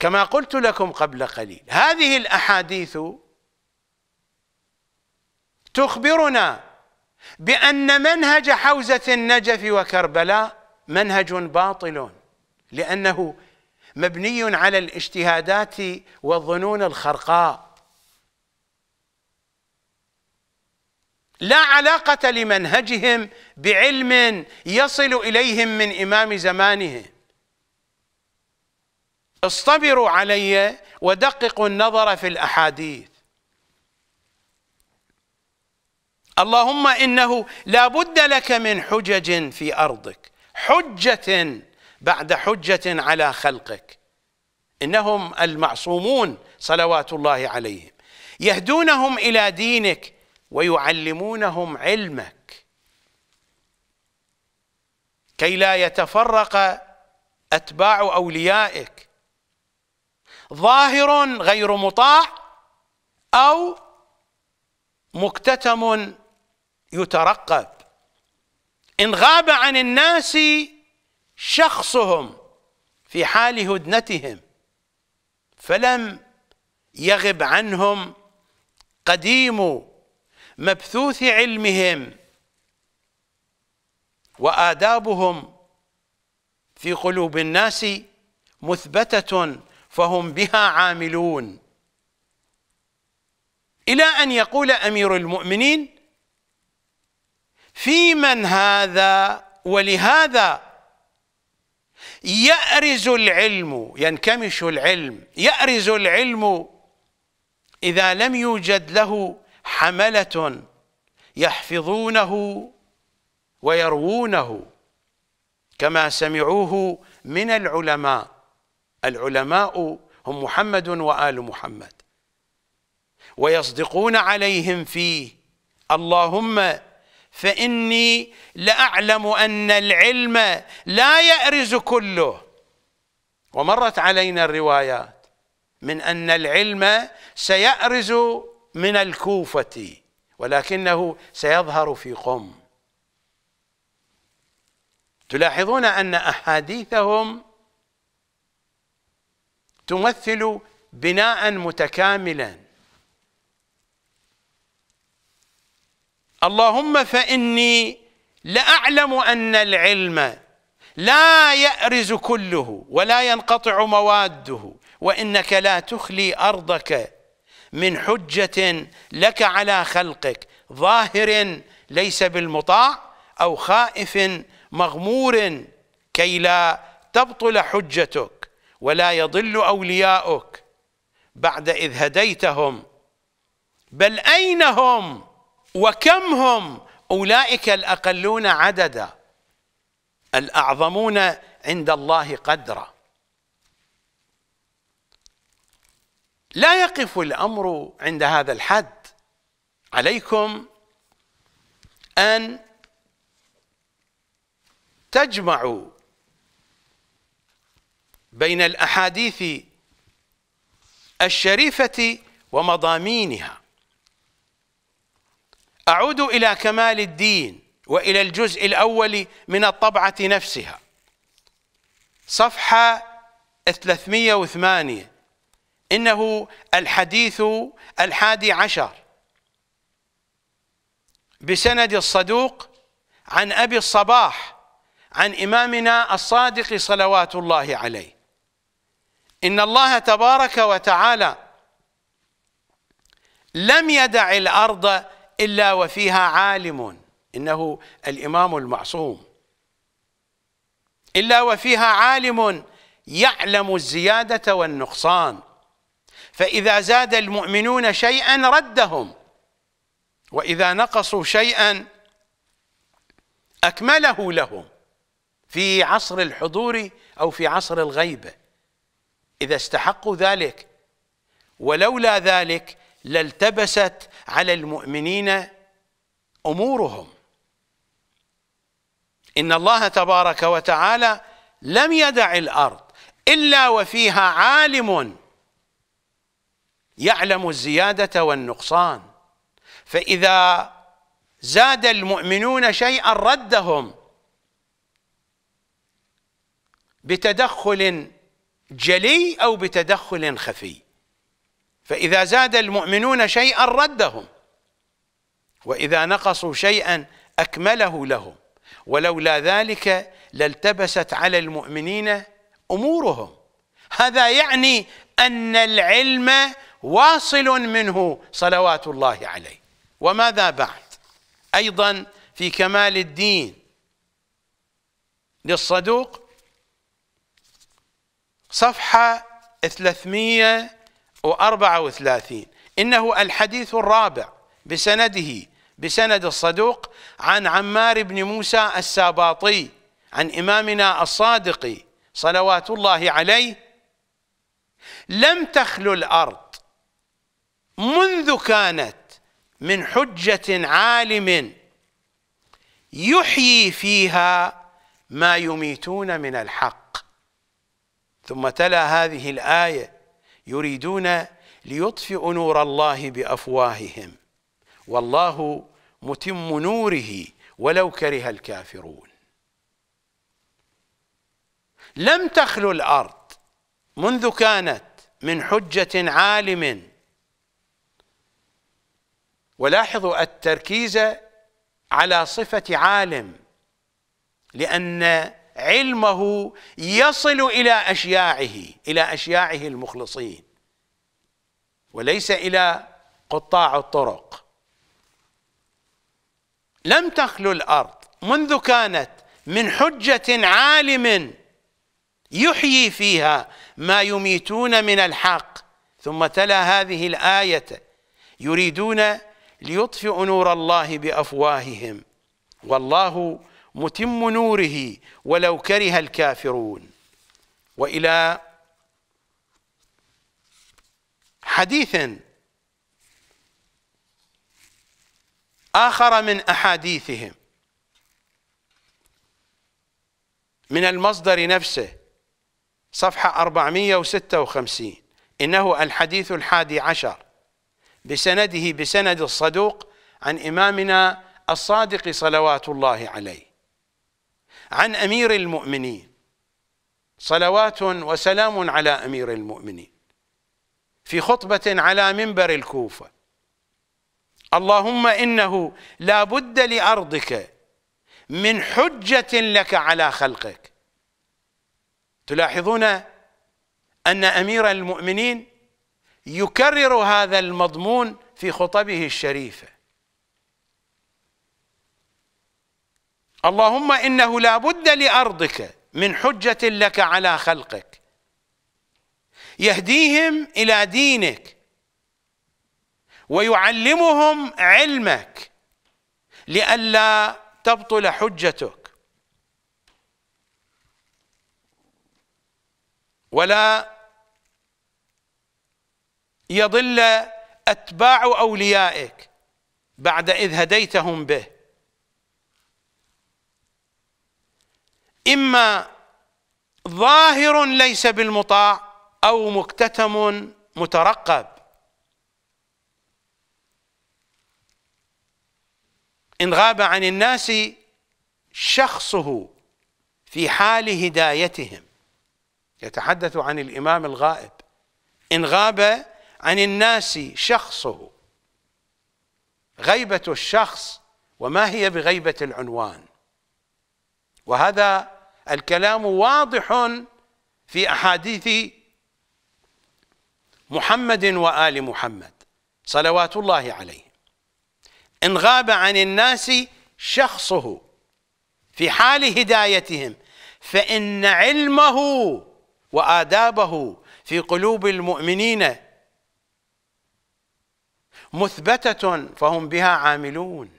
كما قلت لكم قبل قليل هذه الأحاديث تخبرنا بأن منهج حوزة النجف وكربلاء منهج باطل لأنه مبني على الاجتهادات والظنون الخرقاء لا علاقة لمنهجهم بعلم يصل إليهم من إمام زمانهم اصطبروا علي ودققوا النظر في الأحاديث اللهم إنه لا بد لك من حجج في أرضك حجة بعد حجة على خلقك إنهم المعصومون صلوات الله عليهم يهدونهم إلى دينك ويعلمونهم علمك كي لا يتفرق أتباع أوليائك ظاهر غير مطاع أو مكتتم يترقب إن غاب عن الناس شخصهم في حال هدنتهم فلم يغب عنهم قديم مبثوث علمهم وآدابهم في قلوب الناس مثبتة فهم بها عاملون إلى أن يقول أمير المؤمنين في من هذا ولهذا يأرز العلم ينكمش العلم يأرز العلم إذا لم يوجد له حملة يحفظونه ويروونه كما سمعوه من العلماء العلماء هم محمد وآل محمد ويصدقون عليهم فيه اللهم فاني لاعلم ان العلم لا يأرز كله ومرت علينا الروايات من ان العلم سيأرز من الكوفة ولكنه سيظهر في قم تلاحظون ان احاديثهم تمثل بناء متكاملا اللهم فإني لأعلم أن العلم لا يأرز كله ولا ينقطع مواده وإنك لا تخلي أرضك من حجة لك على خلقك ظاهر ليس بالمطاع أو خائف مغمور كي لا تبطل حجتك ولا يضل أولياؤك بعد إذ هديتهم بل أين هم؟ وكم هم أولئك الأقلون عددا الأعظمون عند الله قدرا لا يقف الأمر عند هذا الحد عليكم أن تجمعوا بين الأحاديث الشريفة ومضامينها أعود إلى كمال الدين وإلى الجزء الأول من الطبعة نفسها صفحة 308 إنه الحديث الحادي عشر بسند الصدوق عن أبي الصباح عن إمامنا الصادق صلوات الله عليه إن الله تبارك وتعالى لم يدع الأرض إلا وفيها عالم إنه الإمام المعصوم إلا وفيها عالم يعلم الزيادة والنقصان فإذا زاد المؤمنون شيئا ردهم وإذا نقصوا شيئا أكمله لهم في عصر الحضور أو في عصر الغيبة إذا استحقوا ذلك ولولا ذلك لالتبست على المؤمنين امورهم ان الله تبارك وتعالى لم يدع الارض الا وفيها عالم يعلم الزياده والنقصان فاذا زاد المؤمنون شيئا ردهم بتدخل جلي او بتدخل خفي فإذا زاد المؤمنون شيئا ردهم وإذا نقصوا شيئا أكمله لهم ولولا ذلك لالتبست على المؤمنين أمورهم هذا يعني أن العلم واصل منه صلوات الله عليه وماذا بعد أيضا في كمال الدين للصدوق صفحة 300 وأربعة إنه الحديث الرابع بسنده بسند الصدوق عن عمار بن موسى الساباطي عن إمامنا الصادق صلوات الله عليه لم تخلو الأرض منذ كانت من حجة عالم يحيي فيها ما يميتون من الحق ثم تلا هذه الآية يريدون ليطفئوا نور الله بافواههم والله متم نوره ولو كره الكافرون لم تخلو الارض منذ كانت من حجه عالم ولاحظوا التركيز على صفه عالم لان علمه يصل إلى أشياعه إلى أشياعه المخلصين وليس إلى قطاع الطرق لم تخلو الأرض منذ كانت من حجة عالم يحيي فيها ما يميتون من الحق ثم تلا هذه الآية يريدون ليطفئوا نور الله بأفواههم والله متم نوره ولو كره الكافرون والى حديث اخر من احاديثهم من المصدر نفسه صفحه 456 انه الحديث الحادي عشر بسنده بسند الصدوق عن امامنا الصادق صلوات الله عليه عن امير المؤمنين صلوات وسلام على امير المؤمنين في خطبه على منبر الكوفه اللهم انه لا بد لارضك من حجه لك على خلقك تلاحظون ان امير المؤمنين يكرر هذا المضمون في خطبه الشريفه اللهم إنه لا بد لأرضك من حجة لك على خلقك يهديهم إلى دينك ويعلمهم علمك لئلا تبطل حجتك ولا يضل أتباع أوليائك بعد إذ هديتهم به إما ظاهر ليس بالمطاع أو مكتتم مترقب إن غاب عن الناس شخصه في حال هدايتهم يتحدث عن الإمام الغائب إن غاب عن الناس شخصه غيبة الشخص وما هي بغيبة العنوان وهذا الكلام واضح في أحاديث محمد وآل محمد صلوات الله عليه إن غاب عن الناس شخصه في حال هدايتهم فإن علمه وآدابه في قلوب المؤمنين مثبتة فهم بها عاملون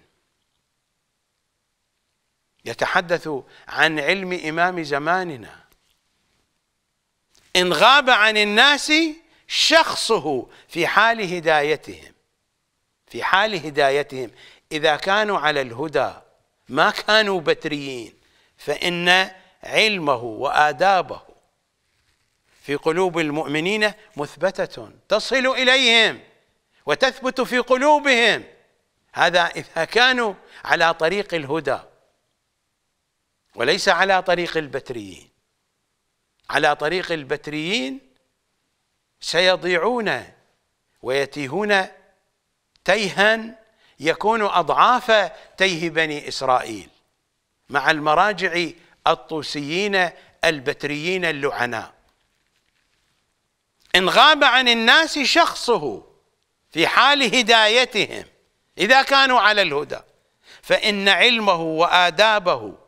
يتحدث عن علم إمام زماننا إن غاب عن الناس شخصه في حال هدايتهم في حال هدايتهم إذا كانوا على الهدى ما كانوا بتريين فإن علمه وآدابه في قلوب المؤمنين مثبتة تصل إليهم وتثبت في قلوبهم هذا إذا كانوا على طريق الهدى وليس على طريق البتريين على طريق البتريين سيضيعون ويتيهون تيها يكون أضعاف تيه بني إسرائيل مع المراجع الطوسيين البتريين اللعناء إن غاب عن الناس شخصه في حال هدايتهم إذا كانوا على الهدى فإن علمه وآدابه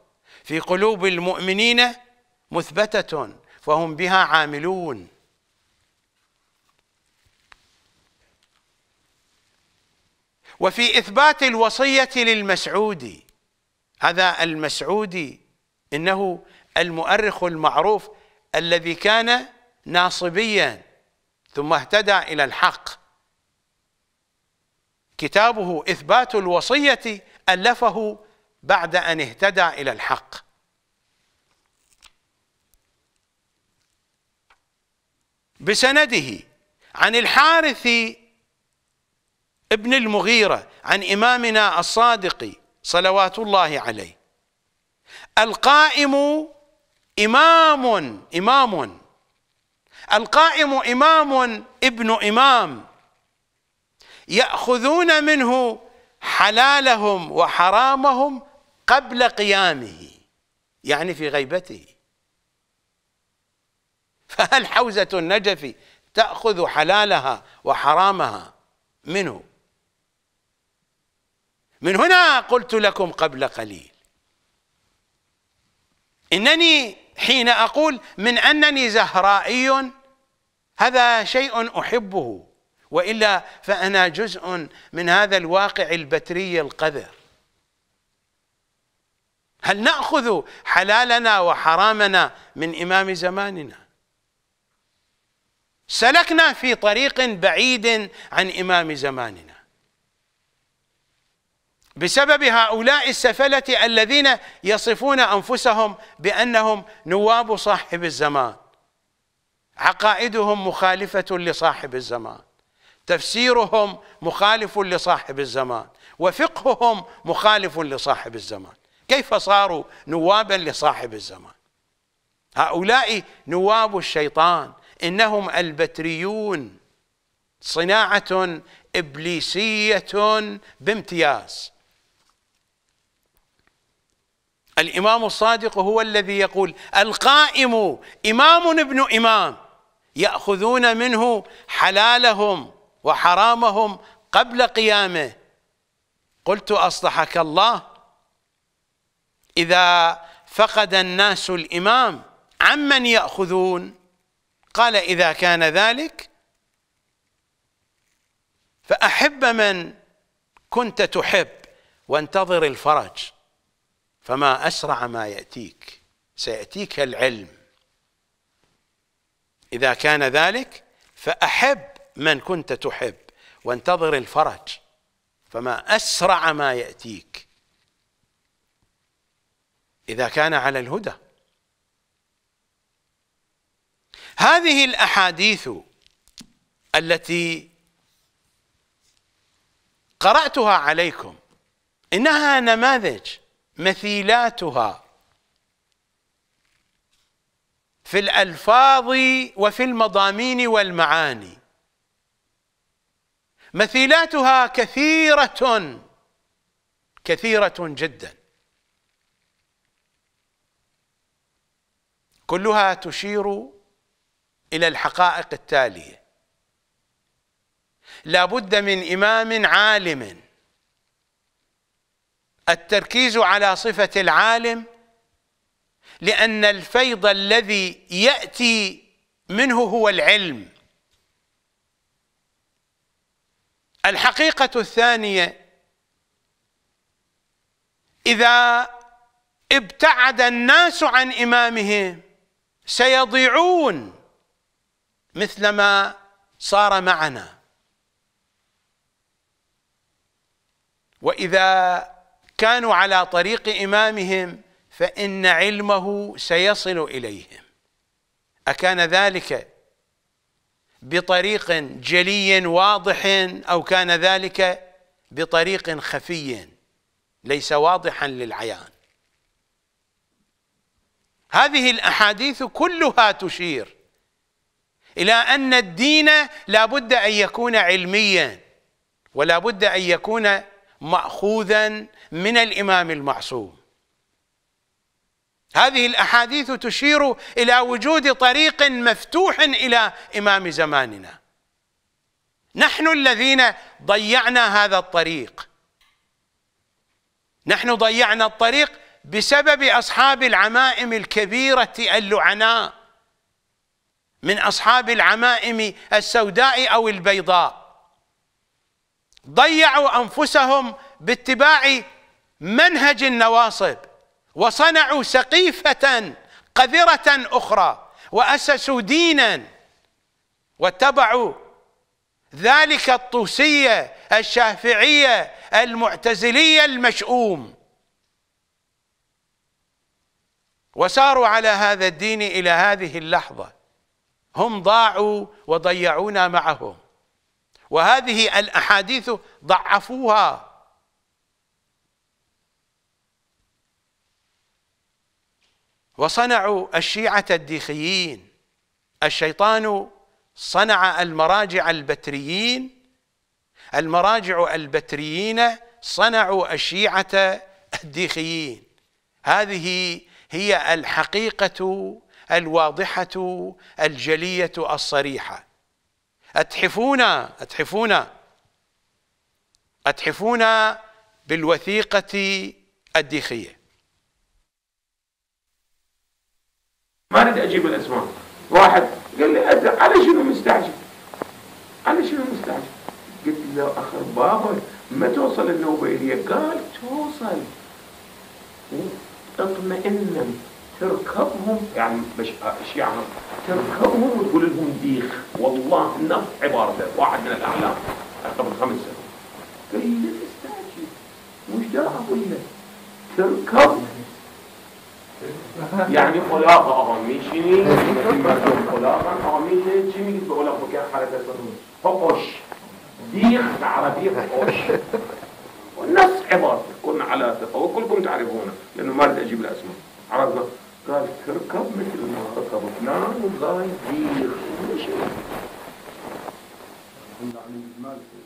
في قلوب المؤمنين مثبتة فهم بها عاملون وفي إثبات الوصية للمسعودي هذا المسعودي إنه المؤرخ المعروف الذي كان ناصبيا ثم اهتدى إلى الحق كتابه إثبات الوصية ألفه بعد ان اهتدى الى الحق بسنده عن الحارث ابن المغيره عن امامنا الصادق صلوات الله عليه القائم امام امام القائم امام ابن امام ياخذون منه حلالهم وحرامهم قبل قيامه يعني في غيبته فهل حوزة النجف تأخذ حلالها وحرامها منه من هنا قلت لكم قبل قليل إنني حين أقول من أنني زهرائي هذا شيء أحبه وإلا فأنا جزء من هذا الواقع البتري القذر هل ناخذ حلالنا وحرامنا من امام زماننا سلكنا في طريق بعيد عن امام زماننا بسبب هؤلاء السفله الذين يصفون انفسهم بانهم نواب صاحب الزمان عقائدهم مخالفه لصاحب الزمان تفسيرهم مخالف لصاحب الزمان وفقههم مخالف لصاحب الزمان كيف صاروا نوابا لصاحب الزمان هؤلاء نواب الشيطان إنهم البتريون صناعة إبليسية بامتياز الإمام الصادق هو الذي يقول القائم إمام ابن إمام يأخذون منه حلالهم وحرامهم قبل قيامه قلت أصلحك الله إذا فقد الناس الإمام عمن يأخذون قال إذا كان ذلك فأحب من كنت تحب وانتظر الفرج فما أسرع ما يأتيك سيأتيك العلم إذا كان ذلك فأحب من كنت تحب وانتظر الفرج فما أسرع ما يأتيك إذا كان على الهدى هذه الأحاديث التي قرأتها عليكم إنها نماذج مثيلاتها في الألفاظ وفي المضامين والمعاني مثيلاتها كثيرة كثيرة جدا كلها تشير الى الحقائق التاليه لابد من امام عالم التركيز على صفه العالم لان الفيض الذي ياتي منه هو العلم الحقيقه الثانيه اذا ابتعد الناس عن امامهم سيضيعون مثلما صار معنا واذا كانوا على طريق امامهم فان علمه سيصل اليهم اكان ذلك بطريق جلي واضح او كان ذلك بطريق خفي ليس واضحا للعيان هذه الاحاديث كلها تشير الى ان الدين لا بد ان يكون علميا ولا بد ان يكون ماخوذا من الامام المعصوم هذه الاحاديث تشير الى وجود طريق مفتوح الى امام زماننا نحن الذين ضيعنا هذا الطريق نحن ضيعنا الطريق بسبب اصحاب العمائم الكبيره اللعناء من اصحاب العمائم السوداء او البيضاء ضيعوا انفسهم باتباع منهج النواصب وصنعوا سقيفه قذره اخرى واسسوا دينا واتبعوا ذلك الطوسيه الشافعيه المعتزليه المشؤوم وساروا على هذا الدين إلى هذه اللحظة هم ضاعوا وضيعونا معهم وهذه الأحاديث ضعفوها وصنعوا الشيعة الديخيين الشيطان صنع المراجع البتريين المراجع البتريين صنعوا الشيعة الديخيين هذه هي الحقيقه الواضحه الجليه الصريحه اتحفونا اتحفونا اتحفونا بالوثيقه الديخيه ما اريد اجيب الاسماء واحد قال لي أنت على شنو مستعجل؟ على شنو مستعجل؟ قلت له اخر بابا ما توصل النوبه الي قال توصل تطمئن تركبهم يعني مش يعني؟ تركبهم وتقول لهم ديخ والله نفس عبارته واحد من الأعلام قبل خمس سنوات قال لي ليش مش وش دعوة تركب يعني خلاقة آمیشینی این مردم خلاقا آمیشینی چی میگید به خلاق بکن فقش ديخ عربی فقش والناس عبارة كنا على ثقة وكلكم تعرفونه لأنه ما بدي أجيب الأسماء عرفنا قال تركب مثل ما ركب فلان والله يدير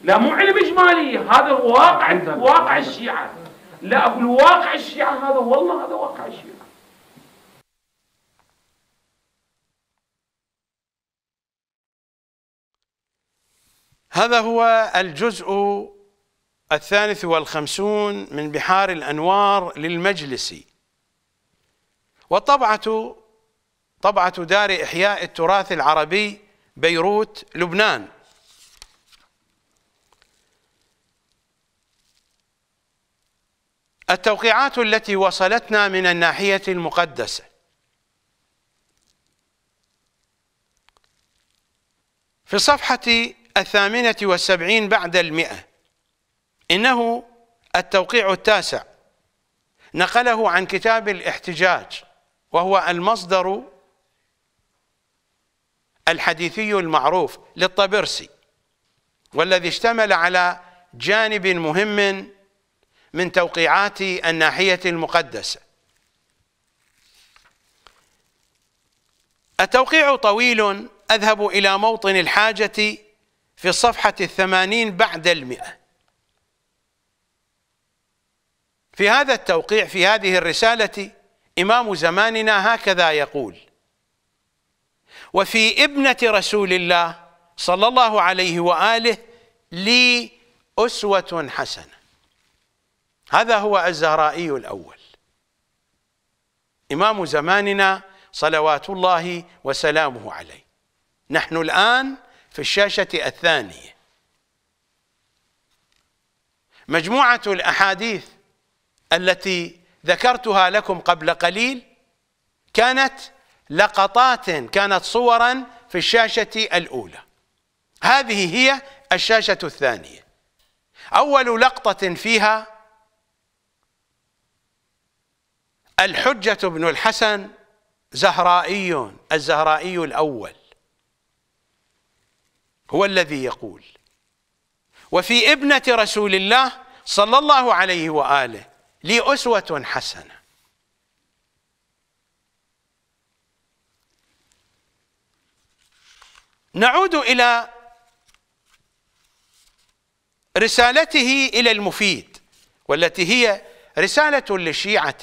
لا مو علم إجمالي هذا واقع واقع الشيعة لا أقول واقع الشيعة هذا والله هذا واقع الشيعة هذا هو الجزء الثالث والخمسون من بحار الأنوار للمجلسي وطبعة طبعة دار إحياء التراث العربي بيروت لبنان التوقيعات التي وصلتنا من الناحية المقدسة في الصفحة الثامنة والسبعين بعد المئة إنه التوقيع التاسع نقله عن كتاب الاحتجاج وهو المصدر الحديثي المعروف للطبرسي والذي اشتمل على جانب مهم من توقيعات الناحية المقدسة التوقيع طويل أذهب إلى موطن الحاجة في الصفحة الثمانين بعد المئة في هذا التوقيع في هذه الرسالة إمام زماننا هكذا يقول وفي ابنة رسول الله صلى الله عليه وآله لي أسوة حسنة هذا هو الزهرائي الأول إمام زماننا صلوات الله وسلامه عليه نحن الآن في الشاشة الثانية مجموعة الأحاديث التي ذكرتها لكم قبل قليل كانت لقطات كانت صورا في الشاشة الأولى هذه هي الشاشة الثانية أول لقطة فيها الحجة بن الحسن زهرائي الزهرائي الأول هو الذي يقول وفي ابنة رسول الله صلى الله عليه وآله لي أسوة حسنة نعود إلى رسالته إلى المفيد والتي هي رسالة للشيعة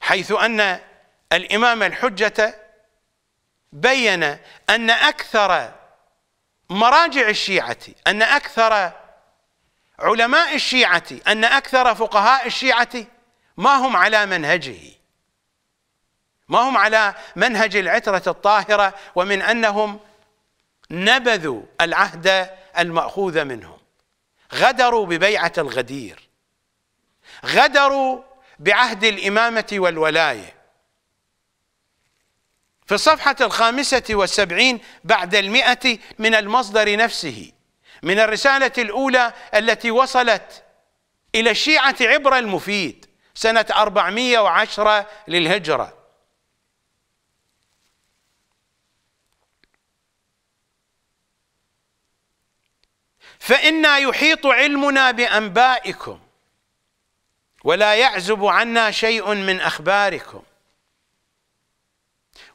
حيث أن الإمام الحجة بين أن أكثر مراجع الشيعة أن أكثر علماء الشيعة أن أكثر فقهاء الشيعة ما هم على منهجه ما هم على منهج العترة الطاهرة ومن أنهم نبذوا العهد المأخوذ منهم غدروا ببيعة الغدير غدروا بعهد الإمامة والولاية في الصفحة الخامسة والسبعين بعد المئة من المصدر نفسه من الرسالة الأولى التي وصلت إلى الشيعة عبر المفيد سنة 410 للهجرة فإنا يحيط علمنا بأنبائكم ولا يعزب عنا شيء من أخباركم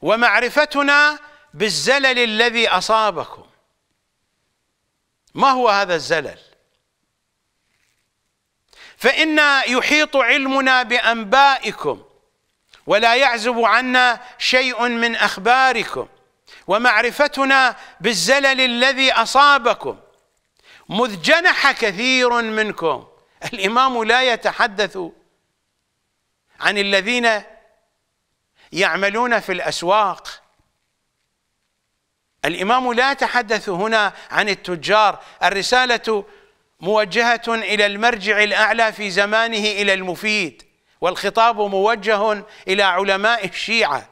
ومعرفتنا بالزلل الذي أصابكم ما هو هذا الزلل فإن يحيط علمنا بأنبائكم ولا يعزب عنا شيء من أخباركم ومعرفتنا بالزلل الذي أصابكم مذ جنح كثير منكم الإمام لا يتحدث عن الذين يعملون في الأسواق الإمام لا يتحدث هنا عن التجار الرسالة موجهة إلى المرجع الأعلى في زمانه إلى المفيد والخطاب موجه إلى علماء الشيعة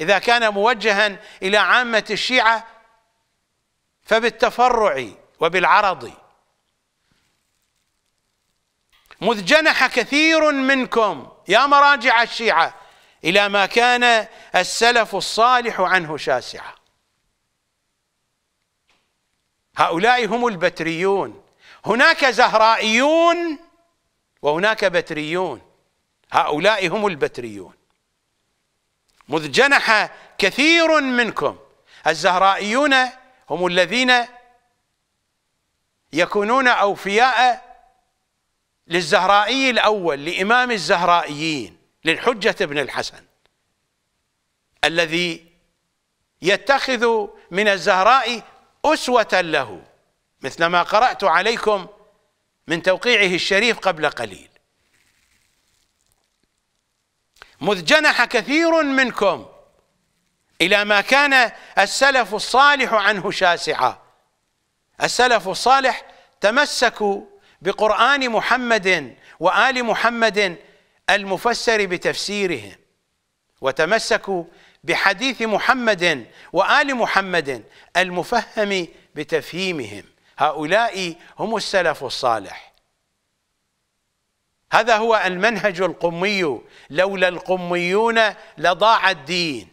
إذا كان موجها إلى عامة الشيعة فبالتفرع وبالعرض مذ جنح كثير منكم يا مراجع الشيعة إلى ما كان السلف الصالح عنه شاسعاً هؤلاء هم البتريون هناك زهرائيون وهناك بتريون هؤلاء هم البتريون مذ جنح كثير منكم الزهرائيون هم الذين يكونون أوفياء للزهرائي الأول لإمام الزهرائيين للحجة بن الحسن الذي يتخذ من الزهراء أسوة له مثل ما قرأت عليكم من توقيعه الشريف قبل قليل مذ جنح كثير منكم إلى ما كان السلف الصالح عنه شاسعا السلف الصالح تمسكوا بقرآن محمد وآل محمد المفسر بتفسيرهم وتمسكوا بحديث محمد وآل محمد المفهم بتفهيمهم هؤلاء هم السلف الصالح هذا هو المنهج القمي لولا القميون لضاع الدين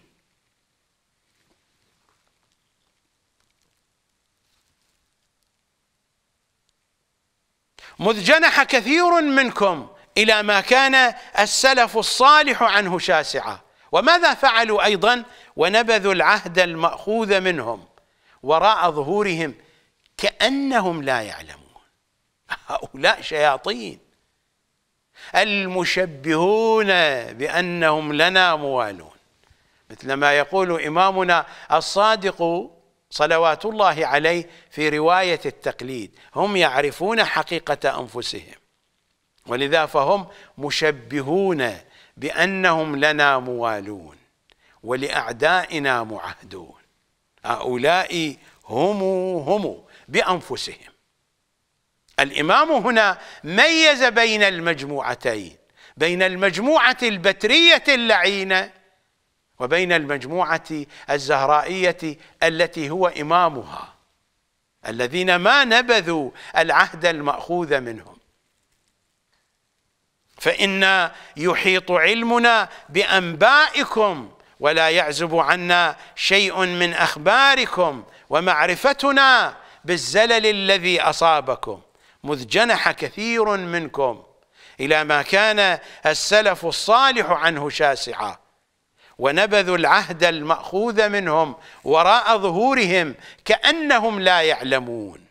مذ جنح كثير منكم إلى ما كان السلف الصالح عنه شاسعاً وماذا فعلوا ايضا ونبذوا العهد الماخوذ منهم وراء ظهورهم كانهم لا يعلمون هؤلاء شياطين المشبهون بانهم لنا موالون مثل ما يقول امامنا الصادق صلوات الله عليه في روايه التقليد هم يعرفون حقيقه انفسهم ولذا فهم مشبهون بأنهم لنا موالون ولأعدائنا معهدون هؤلاء هم هم بأنفسهم الإمام هنا ميز بين المجموعتين بين المجموعة البترية اللعينة وبين المجموعة الزهرائية التي هو إمامها الذين ما نبذوا العهد المأخوذ منهم فإنا يحيط علمنا بأنبائكم ولا يعزب عنا شيء من أخباركم ومعرفتنا بالزلل الذي أصابكم مذ جنح كثير منكم إلى ما كان السلف الصالح عنه شاسعا ونبذوا العهد المأخوذ منهم وراء ظهورهم كأنهم لا يعلمون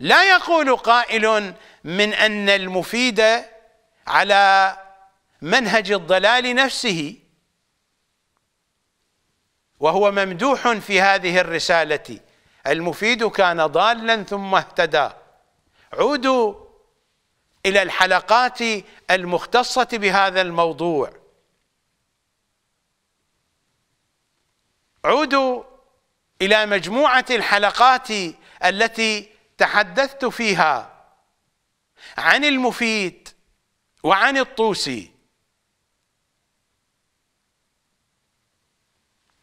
لا يقول قائل من أن المفيد على منهج الضلال نفسه وهو ممدوح في هذه الرسالة المفيد كان ضالا ثم اهتدى عودوا إلى الحلقات المختصة بهذا الموضوع عودوا إلى مجموعة الحلقات التي تحدثت فيها عن المفيد وعن الطوسي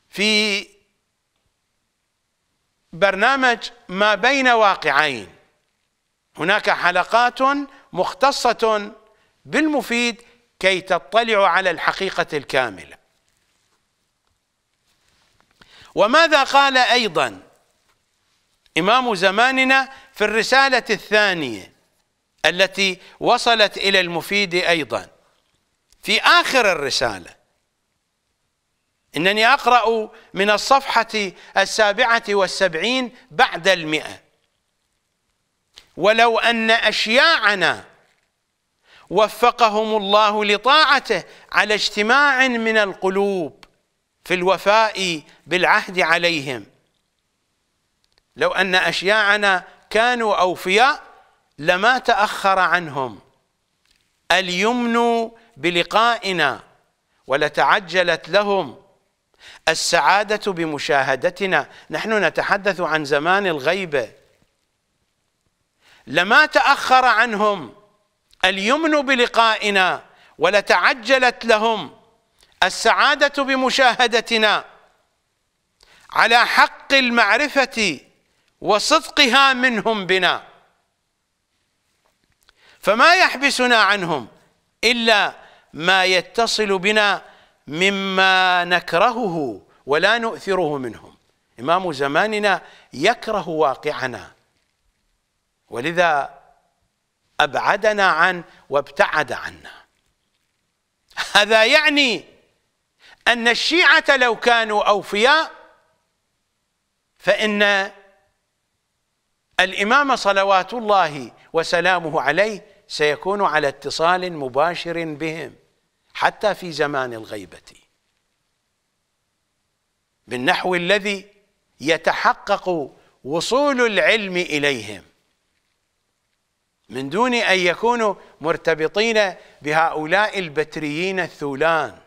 في برنامج ما بين واقعين هناك حلقات مختصة بالمفيد كي تطلع على الحقيقة الكاملة وماذا قال أيضا إمام زماننا في الرسالة الثانية التي وصلت إلى المفيد أيضا في آخر الرسالة إنني أقرأ من الصفحة السابعة والسبعين بعد المئة ولو أن أشياعنا وفقهم الله لطاعته على اجتماع من القلوب في الوفاء بالعهد عليهم لو أن أشياعنا كانوا أوفياء لما تأخر عنهم اليمن بلقائنا ولتعجلت لهم السعادة بمشاهدتنا نحن نتحدث عن زمان الغيبة لما تأخر عنهم اليمن بلقائنا ولتعجلت لهم السعادة بمشاهدتنا على حق المعرفة وصدقها منهم بنا فما يحبسنا عنهم إلا ما يتصل بنا مما نكرهه ولا نؤثره منهم إمام زماننا يكره واقعنا ولذا أبعدنا عن وابتعد عنا هذا يعني أن الشيعة لو كانوا أوفياء فإن الإمام صلوات الله وسلامه عليه سيكون على اتصال مباشر بهم حتى في زمان الغيبة بالنحو الذي يتحقق وصول العلم إليهم من دون أن يكونوا مرتبطين بهؤلاء البتريين الثولان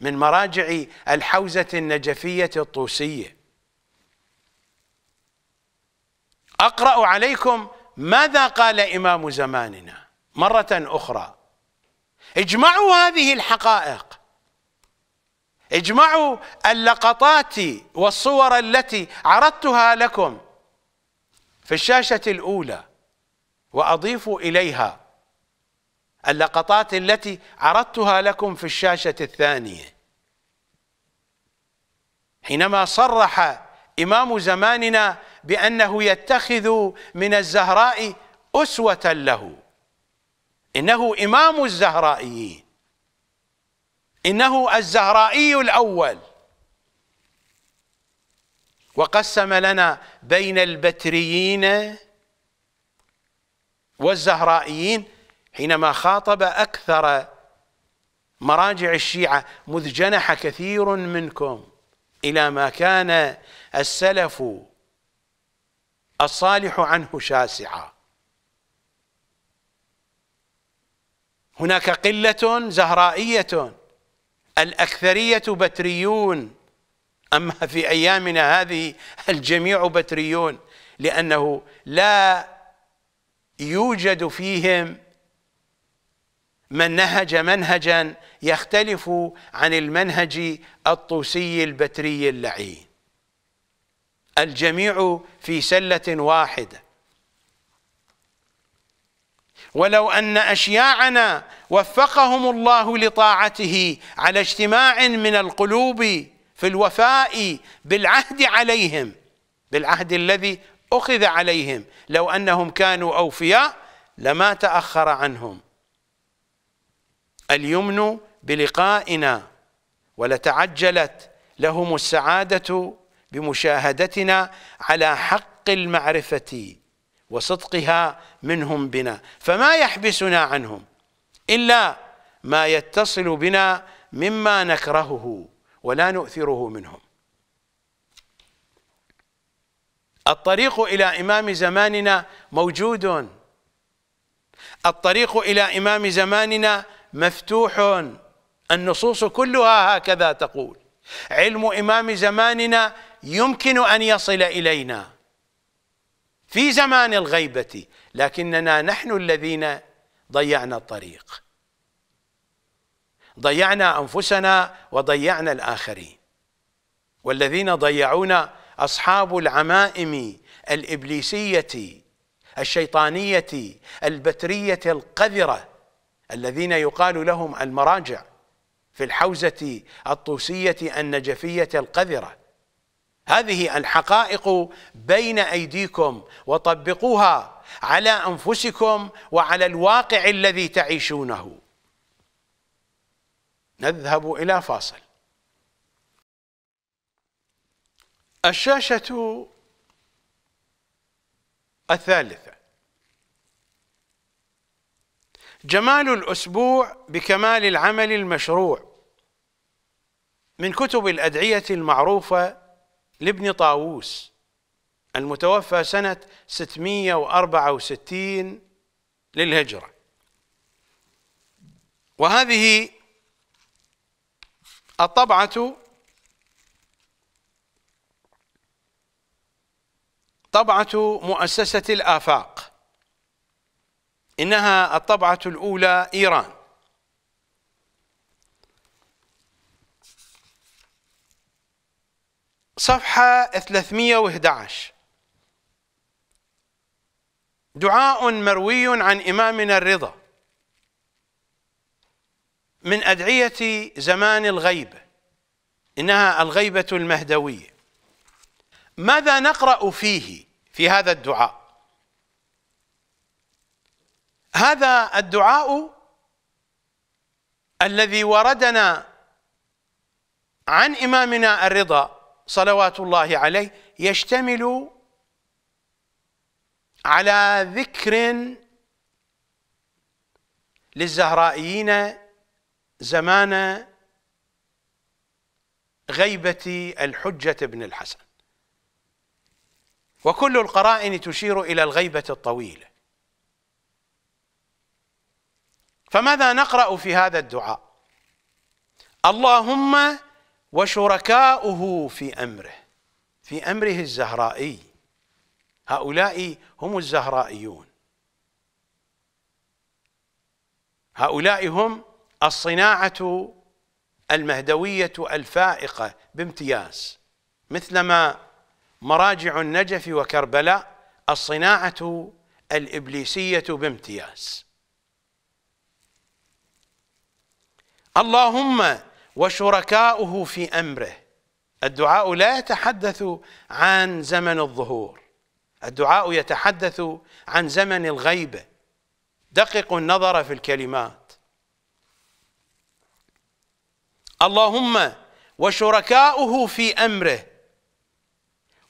من مراجع الحوزة النجفية الطوسية أقرأ عليكم ماذا قال إمام زماننا مرة أخرى اجمعوا هذه الحقائق اجمعوا اللقطات والصور التي عرضتها لكم في الشاشة الأولى وأضيفوا إليها اللقطات التي عرضتها لكم في الشاشة الثانية حينما صرح إمام زماننا بأنه يتخذ من الزهراء أسوة له إنه إمام الزهرائيين إنه الزهرائي الأول وقسم لنا بين البتريين والزهرائيين حينما خاطب أكثر مراجع الشيعة مذ جنح كثير منكم إلى ما كان السلف الصالح عنه شاسعا هناك قلة زهرائية الأكثرية بتريون أما في أيامنا هذه الجميع بتريون لأنه لا يوجد فيهم من نهج منهجا يختلف عن المنهج الطوسي البتري اللعين الجميع في سله واحده ولو ان اشياعنا وفقهم الله لطاعته على اجتماع من القلوب في الوفاء بالعهد عليهم بالعهد الذي اخذ عليهم لو انهم كانوا اوفياء لما تاخر عنهم اليمن بلقائنا ولتعجلت لهم السعادة بمشاهدتنا على حق المعرفة وصدقها منهم بنا فما يحبسنا عنهم إلا ما يتصل بنا مما نكرهه ولا نؤثره منهم الطريق إلى إمام زماننا موجود الطريق إلى إمام زماننا مفتوح النصوص كلها هكذا تقول علم إمام زماننا يمكن أن يصل إلينا في زمان الغيبة لكننا نحن الذين ضيعنا الطريق ضيعنا أنفسنا وضيعنا الآخرين والذين ضيعونا أصحاب العمائم الإبليسية الشيطانية البترية القذرة الذين يقال لهم المراجع في الحوزة الطوسية النجفية القذرة هذه الحقائق بين أيديكم وطبقوها على أنفسكم وعلى الواقع الذي تعيشونه نذهب إلى فاصل الشاشة الثالث جمال الاسبوع بكمال العمل المشروع من كتب الادعيه المعروفه لابن طاووس المتوفى سنه 664 للهجره وهذه الطبعه طبعه مؤسسه الافاق إنها الطبعة الأولى إيران صفحة 311 دعاء مروي عن إمامنا الرضا من أدعية زمان الغيبة إنها الغيبة المهدوية ماذا نقرأ فيه في هذا الدعاء هذا الدعاء الذي وردنا عن إمامنا الرضا صلوات الله عليه يشتمل على ذكر للزهرائيين زمان غيبة الحجة بن الحسن وكل القرائن تشير إلى الغيبة الطويلة فماذا نقرأ في هذا الدعاء اللهم وشركاؤه في أمره في أمره الزهرائي هؤلاء هم الزهرائيون هؤلاء هم الصناعة المهدوية الفائقة بامتياز مثلما مراجع النجف وكربلاء الصناعة الإبليسية بامتياز اللهم وشركاؤه في امره الدعاء لا يتحدث عن زمن الظهور الدعاء يتحدث عن زمن الغيبه دققوا النظر في الكلمات اللهم وشركاؤه في امره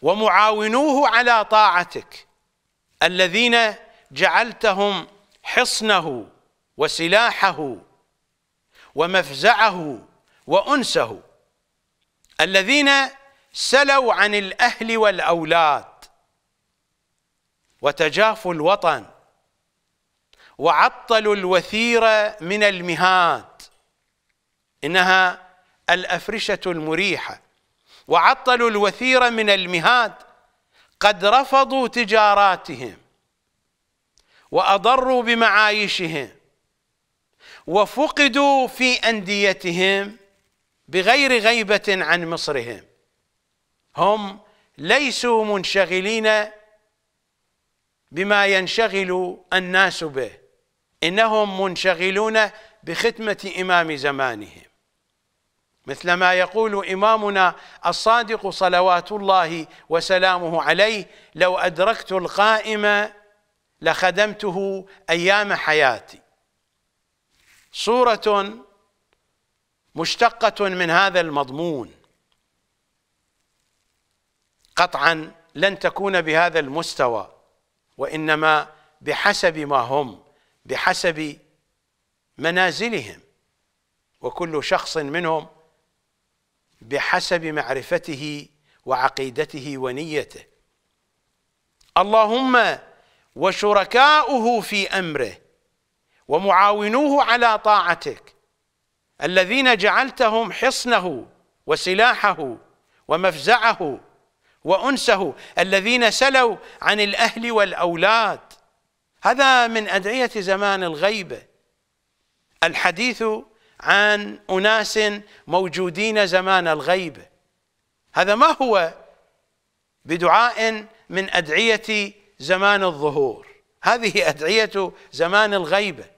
ومعاونوه على طاعتك الذين جعلتهم حصنه وسلاحه ومفزعه وأنسه الذين سلوا عن الأهل والأولاد وتجافوا الوطن وعطلوا الوثيره من المهاد إنها الأفرشة المريحة وعطلوا الوثيره من المهاد قد رفضوا تجاراتهم وأضروا بمعايشهم وفقدوا في انديتهم بغير غيبه عن مصرهم هم ليسوا منشغلين بما ينشغل الناس به انهم منشغلون بخدمة امام زمانهم مثل ما يقول امامنا الصادق صلوات الله وسلامه عليه لو ادركت القائم لخدمته ايام حياتي صورة مشتقة من هذا المضمون قطعا لن تكون بهذا المستوى وإنما بحسب ما هم بحسب منازلهم وكل شخص منهم بحسب معرفته وعقيدته ونيته اللهم وشركاؤه في امره ومعاونوه على طاعتك الذين جعلتهم حصنه وسلاحه ومفزعه وأنسه الذين سلوا عن الأهل والأولاد هذا من أدعية زمان الغيبة الحديث عن أناس موجودين زمان الغيبة هذا ما هو بدعاء من أدعية زمان الظهور هذه أدعية زمان الغيبة